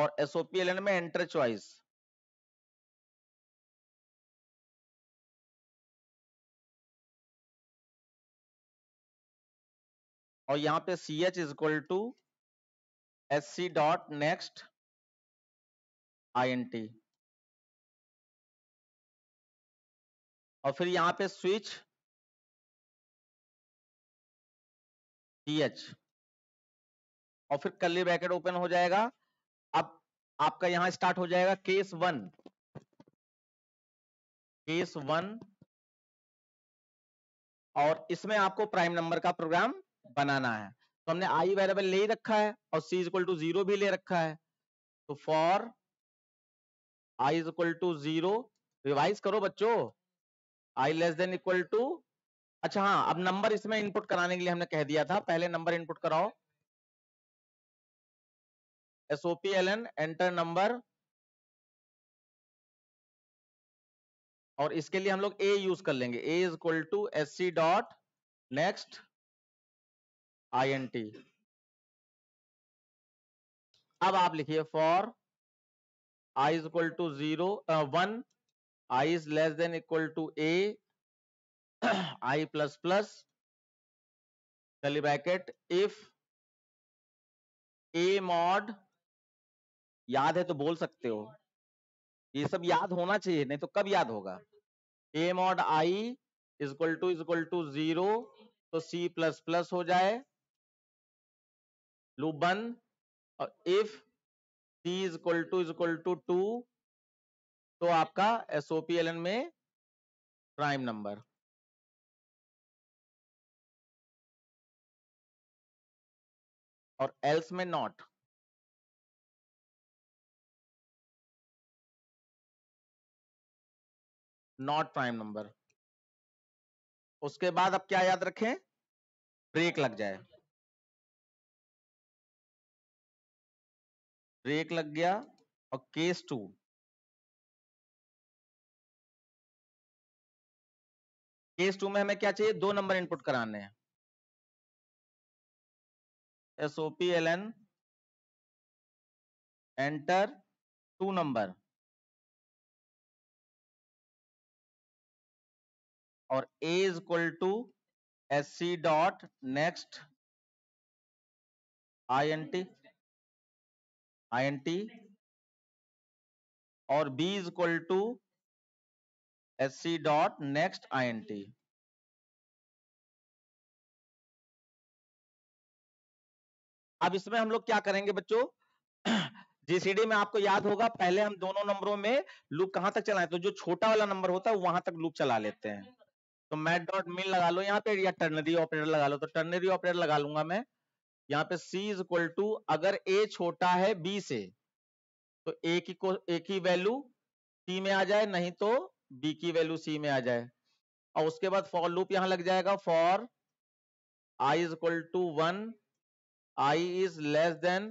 और एसओपीएलएन में एंटर चॉइस और यहां पे C H is equal to S C dot next I N T और फिर यहां पे स्विच सी एच और फिर कल ब्रैकेट ओपन हो जाएगा
अब आपका यहां स्टार्ट हो जाएगा केस वन केस वन और इसमें आपको प्राइम नंबर का प्रोग्राम बनाना है तो हमने आई वेरिएबल ले रखा है और सी इक्वल टू जीरो भी ले रखा है तो for I is equal to zero revise करो बच्चों I less than equal to अच्छा हाँ अब नंबर इसमें इनपुट कराने के लिए हमने कह दिया
था पहले नंबर इनपुट कराओ एसओपी एल एंटर नंबर और इसके लिए हम लोग ए यूज कर लेंगे A is equal to S C dot next I N T
अब आप लिखिए for I is equal to zero one I is less than equal
to A I plus plus curly bracket if A mod
याद है तो बोल सकते हो ये सब याद होना चाहिए नहीं तो कब याद होगा A mod I is equal to is equal to zero तो सी प्लस प्लस हो जाए लू बन और if C
is equal to is equal to two तो आपका एसओपी एल में प्राइम नंबर और एल्स में नॉट नॉट प्राइम नंबर उसके बाद अब क्या याद रखें ब्रेक लग जाए ब्रेक लग गया और केस टू केस टू में हमें क्या चाहिए दो नंबर इनपुट कराने हैं SOP L N enter two number और a is equal to S C dot next I N T I N T और b is equal to S C dot next I N T अब इसमें हम लोग क्या करेंगे बच्चों जीसीडी
<clears throat> में आपको याद होगा पहले हम दोनों नंबरों में लूप कहां तक चलाए तो जो छोटा वाला नंबर होता है वहां तक लूप चला लेते हैं तो मैट डॉट मिन लगा लो यहाँ पे या टर्नरी ऑपरेटर लगा लो तो टर्नरी ऑपरेटर लगा लूंगा मैं यहाँ पे सी इज इक्वल टू अगर ए छोटा है बी से तो ए की को a की वैल्यू सी में आ जाए नहीं तो बी की वैल्यू सी में आ जाए और उसके बाद फॉर लूप यहां लग जाएगा for I is equal to one I is less than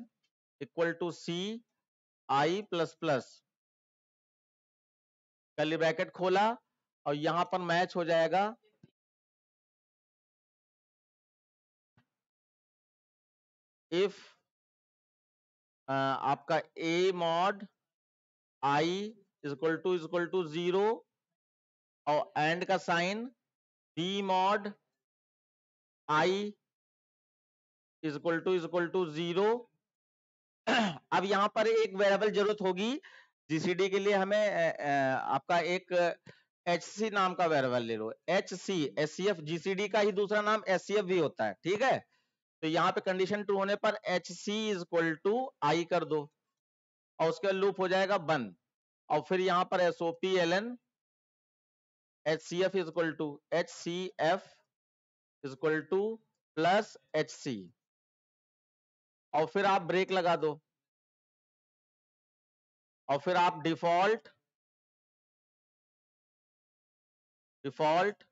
equal to C
I plus plus curly bracket खोला और यहां पर मैच हो जाएगा इफ आपका A mod I is equal to is equal to zero और एंड का sign B mod I is equal to is equal to zero अब यहां पर एक
वेरिएबल जरूरत होगी जीसीडी के लिए हमें आपका एक एच सी नाम का वेरवल ले लो H C S C F GCD का ही दूसरा नाम एस सी एफ भी होता है ठीक है तो यहाँ पे कंडीशन टू होने पर H C is equal to I कर दो और उसके लूप हो जाएगा बंद और फिर यहाँ पर S O P L N H C F is equal to H C F is equal to plus
H C और फिर आप ब्रेक लगा दो और फिर आप default default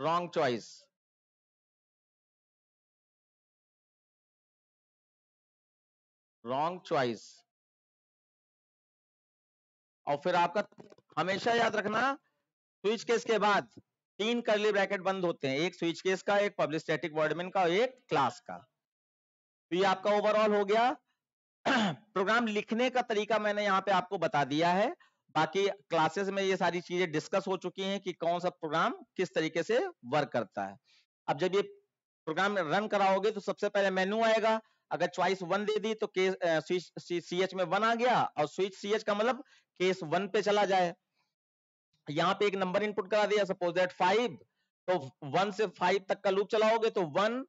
wrong choice wrong choice और फिर आपका हमेशा याद रखना
स्विच केस के बाद तीन करली ब्रैकेट बंद होते हैं एक स्विच केस का एक पब्लिक स्टैटिक वर्डमेन का और एक क्लास का तो ये आपका ओवरऑल हो गया प्रोग्राम <clears throat> लिखने का तरीका मैंने यहां पे आपको बता दिया है बाकी क्लासेस में ये सारी चीजें डिस्कस हो चुकी हैं कि कौन सा प्रोग्राम किस तरीके से वर्क करता है अब जब ये प्रोग्राम रन कराओगे तो सबसे पहले मेन्यू आएगा अगर चॉइस वन दे दी तो केस सी एच में वन आ गया और स्विच सी एच का मतलब केस वन पे चला जाए यहाँ पे एक नंबर इनपुट करा दिया सपोज दैट फाइव तो वन से फाइव तक का लूप चलाओगे तो वन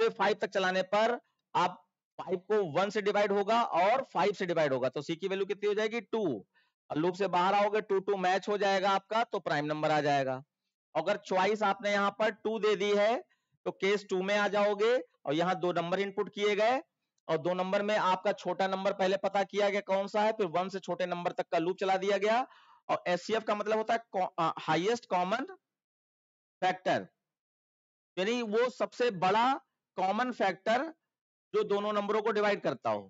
से फाइव तक चलाने पर आप फाइव को वन से डिवाइड होगा और फाइव से डिवाइड होगा तो सी की वैल्यू कितनी हो जाएगी टू और लूप से बाहर आओगे टू टू मैच हो जाएगा आपका तो प्राइम नंबर आ जाएगा अगर च्वाइस आपने यहाँ पर टू दे दी है तो केस टू में आ जाओगे और यहाँ दो नंबर इनपुट किए गए और दो नंबर में आपका छोटा नंबर पहले पता किया गया कौन सा है फिर वन से छोटे नंबर तक का लूप चला दिया गया और एस का मतलब होता है हाईएस्ट कॉमन फैक्टर यानी वो सबसे बड़ा कॉमन फैक्टर जो दोनों नंबरों को डिवाइड करता हो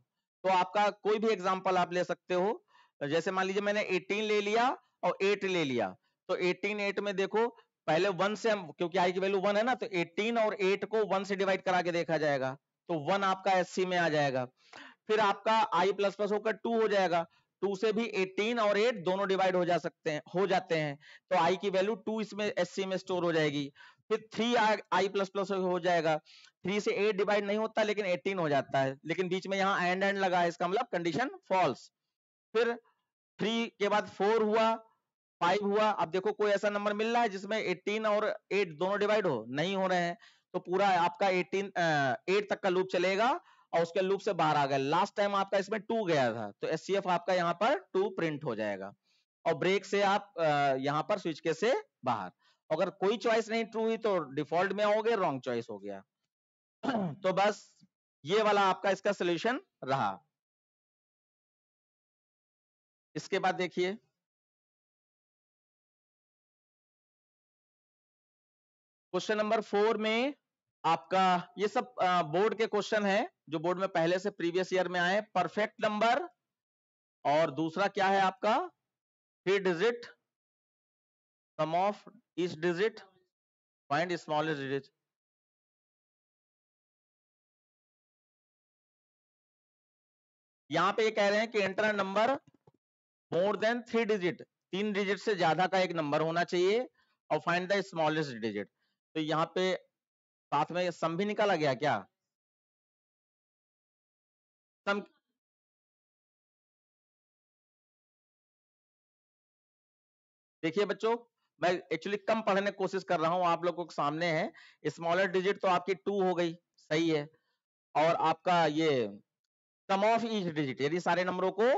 तो आपका कोई भी एग्जाम्पल आप ले सकते हो तो जैसे मान लीजिए मैंने 18 ले लिया और 8 ले लिया तो 18 8 में देखो पहले 1 से हम क्योंकि आई की वैल्यू 1 है ना तो 18 और 8 को 1 से डिवाइड करा के देखा जाएगा तो 1 आपका एस में आ जाएगा फिर आपका आई प्लस प्लस होकर टू हो जाएगा टू से भी एटीन और एट दोनों डिवाइड हो जा सकते हैं हो जाते हैं तो आई की वैल्यू टू इसमें एस में स्टोर हो जाएगी फिर थ्री आई प्लस प्लस हो जाएगा थ्री से एट डिवाइड नहीं होता लेकिन एटीन हो जाता है लेकिन बीच में यहाँ एंड एंड लगा है इसका मतलब कंडीशन फॉल्स फिर थ्री के बाद फोर हुआ फाइव हुआ अब देखो कोई ऐसा नंबर मिल रहा है जिसमें एटीन और एट दोनों डिवाइड हो नहीं हो रहे हैं तो पूरा आपका एटीन एट तक का लूप चलेगा और उसके लूप से बाहर आ गया लास्ट टाइम आपका इसमें टू गया था तो एस आपका यहाँ पर टू प्रिंट हो जाएगा और ब्रेक से आप यहाँ पर स्विच के से बाहर अगर कोई चॉइस नहीं ट्रू हुई तो डिफॉल्ट में हो गया रॉन्ग चॉइस हो गया
तो बस ये वाला आपका इसका सोल्यूशन रहा इसके बाद देखिए क्वेश्चन नंबर फोर में
आपका ये सब बोर्ड के क्वेश्चन है जो बोर्ड में पहले से प्रीवियस ईयर में आए परफेक्ट नंबर और दूसरा क्या है आपका three digit
sum of its digit find smallest digit यहां पे ये कह रहे हैं कि enter number more than three digit तीन डिजिट से ज्यादा का एक
नंबर होना चाहिए और फाइंड द स्मॉलेस्ट डिजिट तो यहाँ पे साथ में
सम भी निकाला गया क्या सम देखिए बच्चों मैं एक्चुअली कम पढ़ने की कोशिश कर रहा हूं आप लोगों के सामने है स्मॉलर डिजिट तो आपकी
टू हो गई सही है और आपका ये सम ऑफ ईच डिजिट यदि सारे नंबरों को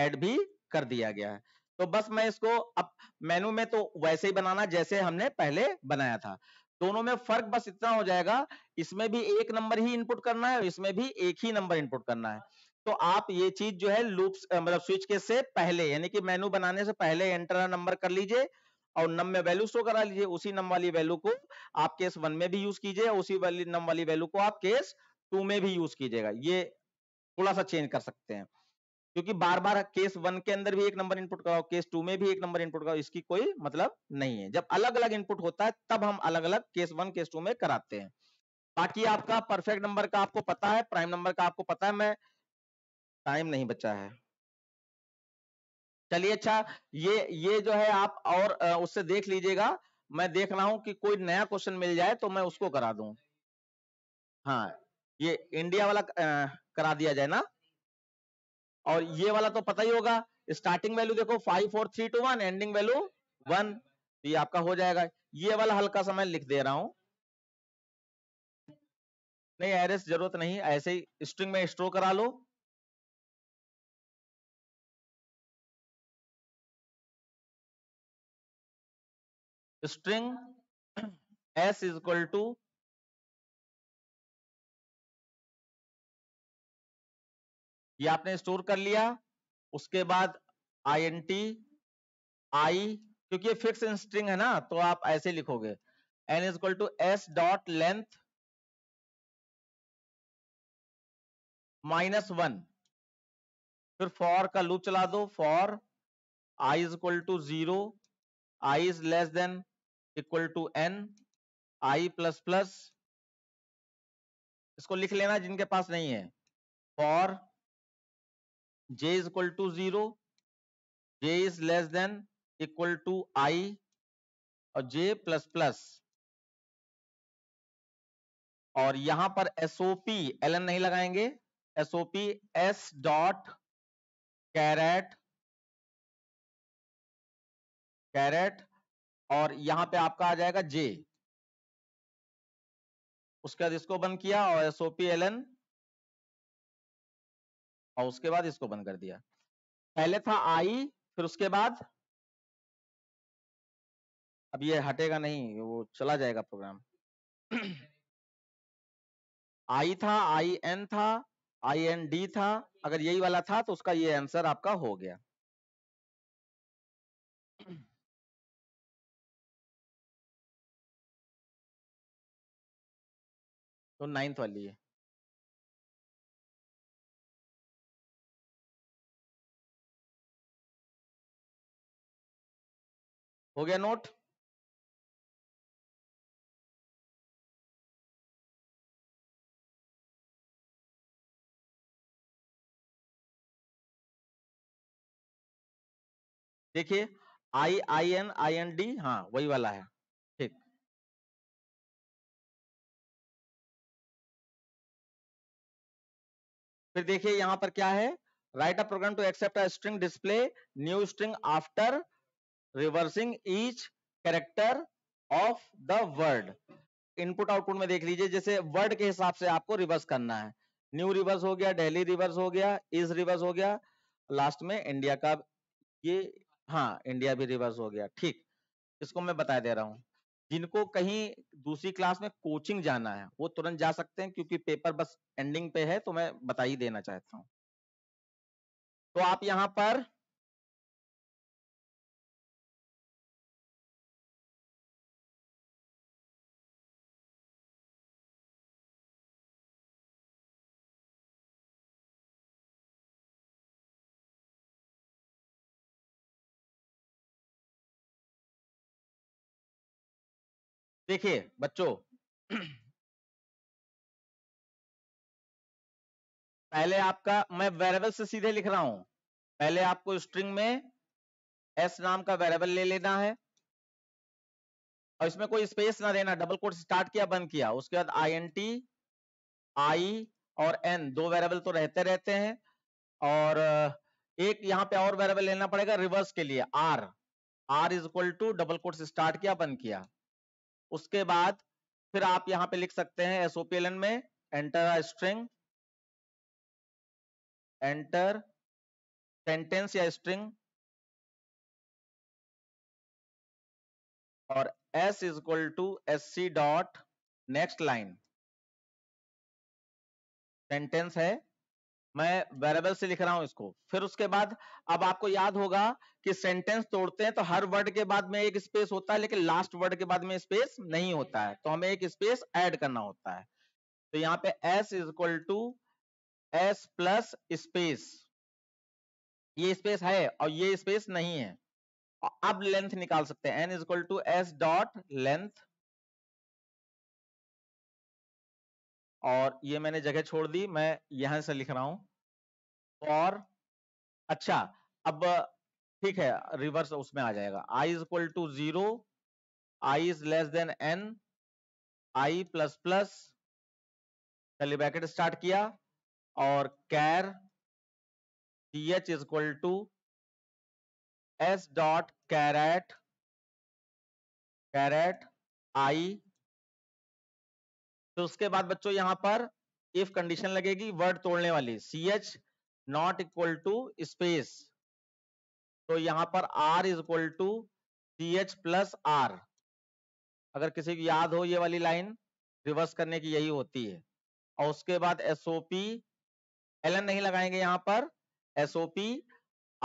ऐड भी कर दिया गया है तो बस मैं इसको अब मेनू में तो वैसे ही बनाना जैसे हमने पहले बनाया था दोनों में फर्क बस इतना हो जाएगा इसमें भी एक नंबर ही इनपुट करना है और इसमें भी एक ही नंबर इनपुट करना है तो आप ये चीज जो है लूप मतलब स्विच के से पहले यानी कि मेनू बनाने से पहले एंटर नंबर कर लीजिए और नम में वैल्यू शो करा लीजिए उसी नम वाली वैल्यू को आप केस वन में भी यूज कीजिए उसी वाली नम वाली वैल्यू को आप केस टू में भी यूज कीजिएगा ये थोड़ा सा चेंज कर सकते हैं क्योंकि बार बार केस वन के अंदर भी एक नंबर इनपुट कराओ केस टू में भी एक नंबर इनपुट कराओ इसकी कोई मतलब नहीं है जब अलग अलग इनपुट होता है तब हम अलग अलग केस वन केस टू में कराते हैं बाकी आपका परफेक्ट नंबर का आपको पता है प्राइम नंबर का आपको पता है मैं टाइम नहीं बचा है चलिए अच्छा ये ये जो है आप और उससे देख लीजिएगा मैं देख रहा हूं कि कोई नया क्वेश्चन मिल जाए तो मैं उसको करा दू हाँ ये इंडिया वाला करा दिया जाए ना और ये वाला तो पता ही होगा स्टार्टिंग वैल्यू देखो five four three two one ending value one ये आपका हो जाएगा ये वाला हल्का सा मैं लिख दे रहा हूं
नहीं एरेस जरूरत नहीं ऐसे ही स्ट्रिंग में स्टोर करा लो string S is equal to ये आपने स्टोर कर लिया उसके बाद आई एन टी आई क्योंकि ये फिक्स स्ट्रिंग है ना तो आप ऐसे लिखोगे N is equal to S dot length minus one फिर फॉर का लूप चला दो for I is equal to zero
I is less than equal to N I plus plus इसको लिख लेना जिनके पास नहीं है for
j is equal to zero j is less than equal to i और j प्लस प्लस
और यहां पर SOP एल नहीं लगाएंगे SOP S dot
caret carat और यहां पे आपका आ जाएगा जे उसके बाद इसको बंद किया और एसओपी एल एन और उसके बाद इसको
बंद कर दिया पहले था
आई फिर उसके बाद
अब ये हटेगा नहीं वो चला जाएगा प्रोग्राम <clears throat> आई था आई एन था आई एन डी था अगर यही वाला था
तो उसका ये आंसर आपका हो गया <clears throat> तो नाइन्थ वाली है हो गया नोट देखिए I I N I N D हाँ वही वाला है ठीक फिर देखिए यहां पर क्या है
write a program to accept a string display new string after reversing each character of the word input output में देख लीजिए जैसे वर्ड के हिसाब से आपको रिवर्स करना है न्यू रिवर्स हो गया डेली रिवर्स हो गया इज रिवर्स हो गया लास्ट में इंडिया का ये हाँ इंडिया भी रिवर्स हो गया ठीक इसको मैं बता दे रहा हूँ जिनको कहीं दूसरी क्लास में कोचिंग जाना है वो
तुरंत जा सकते हैं क्योंकि पेपर बस एंडिंग पे है तो मैं बता ही देना चाहता हूँ तो आप यहाँ पर देखिए बच्चों पहले आपका मैं वेरेबल से सीधे लिख रहा हूं पहले आपको स्ट्रिंग में एस नाम का वेरेबल ले लेना है
और इसमें कोई स्पेस ना देना डबल कोट स्टार्ट किया बंद किया उसके बाद आई एन टी आई और एन दो वेरेबल तो रहते रहते हैं और एक यहां पे और वेरेबल लेना पड़ेगा रिवर्स के लिए R R is equal to double quote start किया बंद किया उसके बाद फिर आप यहां पे लिख सकते हैं
एसओपीएलएन में enter a string enter sentence या स्ट्रिंग और s is equal to S C dot next line sentence है
मैं वेरेबल से लिख रहा हूं इसको फिर उसके बाद अब आपको याद होगा कि सेंटेंस तोड़ते हैं तो हर वर्ड के बाद में एक स्पेस होता है लेकिन लास्ट वर्ड के बाद में स्पेस नहीं होता है तो हमें एक स्पेस ऐड करना होता है तो यहाँ पे S is equal to S plus space
ये स्पेस है और ये स्पेस नहीं है अब लेंथ निकाल सकते हैं N is equal to S dot length
और ये मैंने जगह छोड़ दी मैं यहां से लिख रहा हूं और अच्छा अब ठीक है रिवर्स उसमें आ जाएगा I is equal to zero I is less than N I plus plus
चलिए ब्रैकेट स्टार्ट किया और char T H is equal to S dot caret caret I तो उसके बाद
बच्चों यहां पर इफ कंडीशन लगेगी वर्ड तोड़ने वाली C H not equal to space तो यहां पर R is equal to C H plus R अगर किसी को याद हो ये वाली लाइन रिवर्स करने की यही होती है और उसके बाद एसओपी एन नहीं लगाएंगे यहां पर एसओपी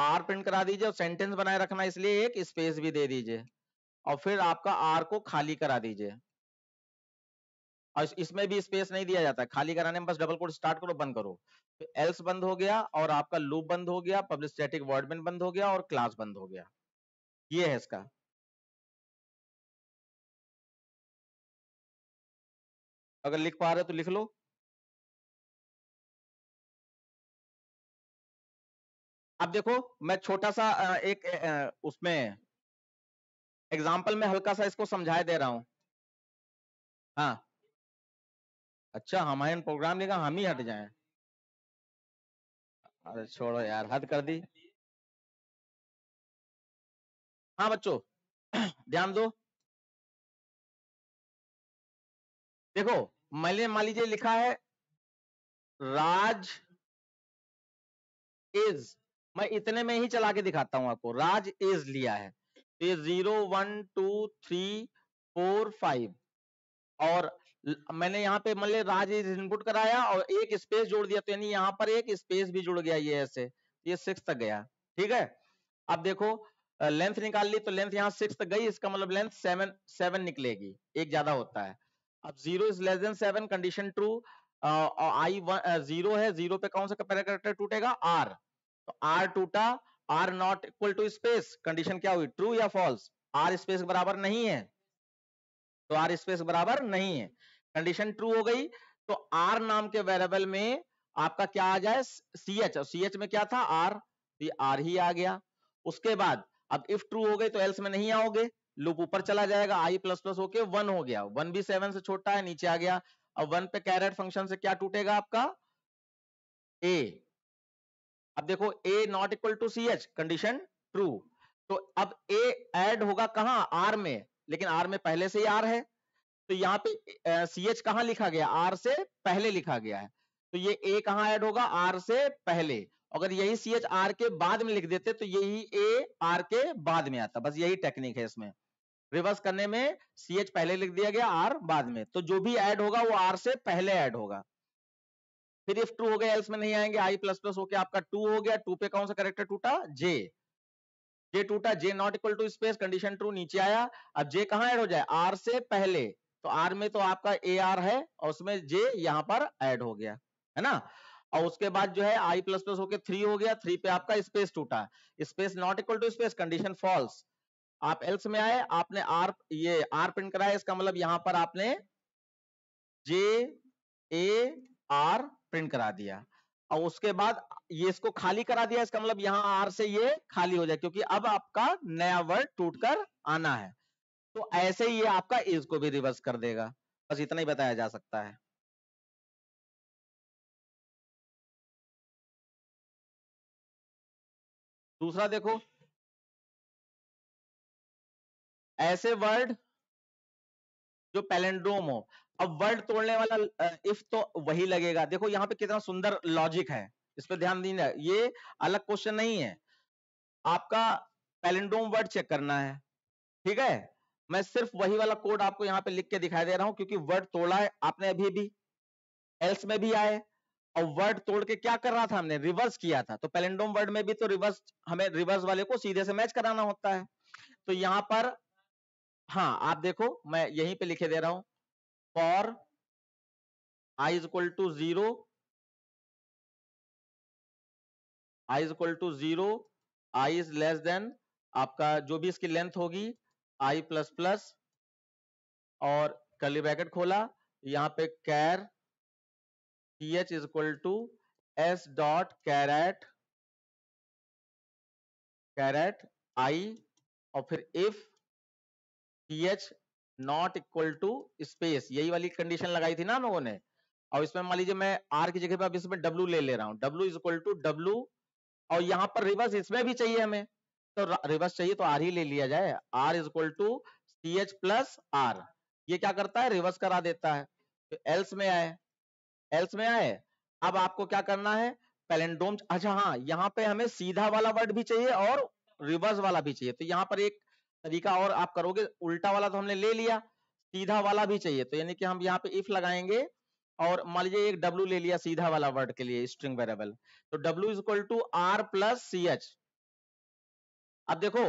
आर प्रिंट करा दीजिए और सेंटेंस बनाए रखना इसलिए एक स्पेस भी दे दीजिए और फिर आपका आर को खाली करा दीजिए और इसमें भी स्पेस नहीं दिया जाता खाली कराने में बस डबल कोड स्टार्ट करो बंद करो एल्स तो बंद हो गया और आपका लूप बंद
हो गया पब्लिक स्टैटिक वर्डमेंट बंद हो गया और क्लास बंद हो गया ये है इसका अगर लिख पा रहे हो तो लिख लो अब देखो मैं छोटा सा एक उसमें एग्जाम्पल में हल्का सा इसको समझाए दे रहा हूं हाँ अच्छा हमारे प्रोग्राम लेगा हम ही हट जाए अरे छोड़ो यार हद कर दी हाँ बच्चों <clears throat> ध्यान दो देखो मैंने मान लीजिए लिखा है राज
इज मैं इतने में ही चला के दिखाता हूं आपको राज इज लिया है ये zero one two three four five और मैंने यहाँ पे मान लिया राज इनपुट कराया और एक स्पेस जोड़ दिया तो यानी यहाँ पर एक स्पेस भी जुड़ गया ये ऐसे ये सिक्स तक गया ठीक है अब देखो लेंथ निकाल ली तो लेंथ यहाँ सिक्स तक गई इसका मतलब लेंथ सेवन सेवन निकलेगी एक ज्यादा होता है अब zero is less than seven condition true I one zero है जीरो पे कौन सा पैराकैरेक्टर टूटेगा आर तो आर टूटा R not equal to space condition क्या हुई ट्रू या फॉल्स आर स्पेस बराबर नहीं है तो आर स्पेस बराबर नहीं है कंडीशन ट्रू हो गई तो आर नाम के वेरिएबल में आपका क्या आ जाए सी एच और सी एच में क्या था आर तो ये आर ही आ गया उसके बाद अब इफ ट्रू हो गई तो एल्स में नहीं आओगे लूप ऊपर चला जाएगा आई प्लस प्लस होके वन हो गया वन भी सेवन से छोटा है नीचे आ गया अब वन पे कैरेट फंक्शन से क्या टूटेगा आपका ए अब देखो A not equal to C H condition true तो अब ए एड होगा कहा आर में लेकिन आर में पहले से ही आर है तो यहाँ पे सी एच कहा लिखा गया आर से पहले लिखा गया है तो ये ए कहा ऐड होगा आर से पहले अगर यही सी एच आर के बाद में लिख देते तो यही ए आर के बाद में आता बस यही टेक्निक है इसमें रिवर्स करने में सी एच पहले लिख दिया गया आर बाद में तो जो भी ऐड होगा वो आर से पहले ऐड होगा फिर इफ ट्रू हो गया एल्स में नहीं आएंगे आई प्लस प्लस होकर आपका टू हो गया टू पे कौन सा करेक्टर टूटा जे जे टूटा J not equal to space condition true नीचे आया अब जे कहा ऐड हो जाए आर से पहले तो आर में तो आपका ए आर है और उसमें जे यहां पर ऐड हो गया है ना और उसके बाद जो है आई प्लस प्लस होके थ्री हो गया थ्री पे आपका स्पेस टूटा space not equal to space condition false आप एल्स में आए आपने आर ये आर प्रिंट कराया इसका मतलब यहां पर आपने जे ए आर प्रिंट करा दिया और उसके बाद ये इसको खाली करा दिया इसका मतलब यहां आर से ये खाली हो जाए क्योंकि अब आपका नया वर्ड टूटकर आना है
तो ऐसे ही ये आपका इसको भी रिवर्स कर देगा बस इतना ही बताया जा सकता है दूसरा देखो ऐसे वर्ड जो पैलेंड्रोम हो अब वर्ड तोड़ने वाला
इफ तो वही लगेगा देखो यहाँ पे कितना सुंदर लॉजिक है इस पर ध्यान दीजिए ये अलग क्वेश्चन नहीं है आपका पैलेंडोम वर्ड चेक करना है ठीक है मैं सिर्फ वही वाला कोड आपको यहाँ पे लिख के दिखाई दे रहा हूं क्योंकि वर्ड तोड़ा है आपने अभी भी एल्स में भी आए और वर्ड तोड़ के क्या कर रहा था हमने रिवर्स किया था तो पेलेंडोम वर्ड में भी तो रिवर्स हमें रिवर्स वाले को सीधे से मैच कराना होता है तो यहाँ पर
हाँ आप देखो मैं यहीं पे लिखे दे रहा हूं for I is equal to zero I is
equal to zero I is less than आपका जो भी इसकी लेंथ होगी आई प्लस प्लस और कली ब्रैकेट खोला यहां पे char
P H is equal to S dot caret caret I और फिर if
P H not equal to space यही वाली कंडीशन लगाई थी ना हम लोगों ने और इसमें मान लीजिए मैं आर की जगह पर अब इसमें डब्ल्यू ले ले रहा हूँ W is equal to W और यहाँ पर रिवर्स इसमें भी चाहिए हमें तो रिवर्स चाहिए तो आर ही ले लिया जाए R is equal to C H plus R ये क्या करता है रिवर्स करा देता है तो एल्स में आए एल्स में आए अब आपको क्या करना है पैलेंडोम अच्छा हाँ यहाँ पे हमें सीधा वाला वर्ड भी चाहिए और रिवर्स वाला भी चाहिए तो यहाँ पर एक तरीका और आप करोगे उल्टा वाला तो हमने ले लिया सीधा वाला भी चाहिए तो यानी कि हम यहाँ पे इफ लगाएंगे और मान लीजिए एक W ले लिया सीधा वाला वर्ड के लिए स्ट्रिंग वेरेबल तो W is equal to R plus C H अब देखो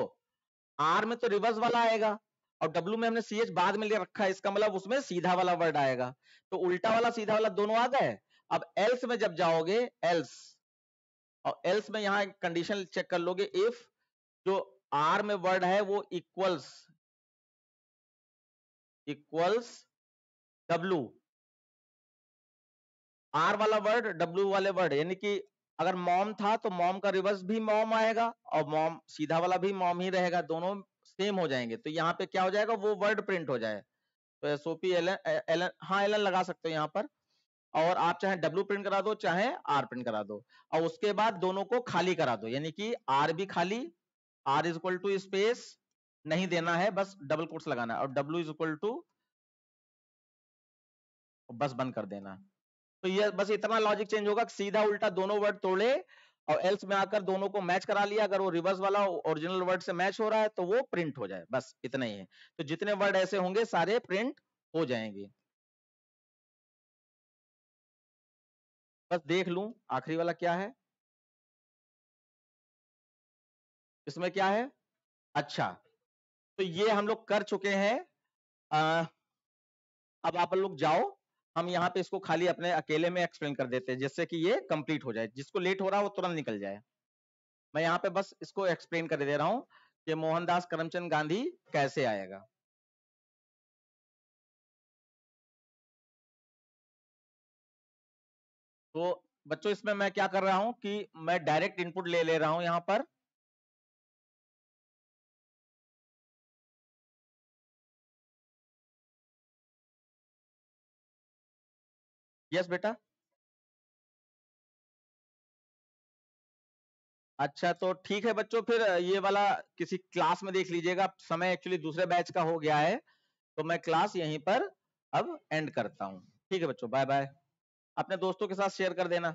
R में तो रिवर्स वाला आएगा और W में हमने सी एच बाद में ले रखा है इसका मतलब उसमें सीधा वाला वर्ड आएगा तो उल्टा वाला सीधा वाला दोनों आ गए अब एल्स में जब जाओगे एल्स और एल्स में यहां
कंडीशन चेक कर लोगे इफ जो आर में वर्ड है वो इक्वल्स इक्वल्स डब्लू आर वाला वर्ड डब्लू वाले वर्ड यानी कि अगर मॉम था तो मॉम का
रिवर्स भी मॉम आएगा और मॉम सीधा वाला भी मॉम ही रहेगा दोनों सेम हो जाएंगे तो यहाँ पे क्या हो जाएगा वो वर्ड प्रिंट हो जाए तो एसओपी ओ एल एलन एलन हाँ एलन लगा सकते हो यहाँ पर और आप चाहे डब्लू प्रिंट करा दो चाहे आर प्रिंट करा दो और उसके बाद दोनों को खाली करा दो यानी कि आर भी खाली R is equal to space नहीं देना है बस डबल कोट्स लगाना और डब्ल्यू इज इक्वल टू बस बंद कर देना तो ये बस इतना लॉजिक चेंज होगा सीधा उल्टा दोनों वर्ड तोड़े और एल्स में आकर दोनों को मैच करा लिया अगर वो रिवर्स वाला ओरिजिनल वर्ड से मैच हो रहा है तो वो प्रिंट हो जाए बस इतना ही है
तो जितने वर्ड ऐसे होंगे सारे प्रिंट हो जाएंगे बस देख लू आखिरी वाला क्या है इसमें क्या है अच्छा तो ये हम लोग कर चुके हैं अब आप लोग जाओ हम यहाँ पे इसको
खाली अपने अकेले में एक्सप्लेन कर देते हैं जिससे कि ये कंप्लीट हो जाए जिसको लेट हो रहा है वो तुरंत निकल जाए
मैं यहाँ पे बस इसको एक्सप्लेन कर दे रहा हूँ कि मोहनदास करमचंद गांधी कैसे आएगा तो बच्चों इसमें मैं क्या कर रहा हूं कि मैं डायरेक्ट इनपुट ले ले रहा हूं यहाँ पर यस बेटा
अच्छा तो ठीक है बच्चों फिर ये वाला किसी क्लास में देख लीजिएगा समय एक्चुअली दूसरे बैच का हो गया है तो मैं क्लास यहीं पर अब एंड करता हूँ ठीक है बच्चों बाय बाय
अपने दोस्तों के साथ शेयर कर देना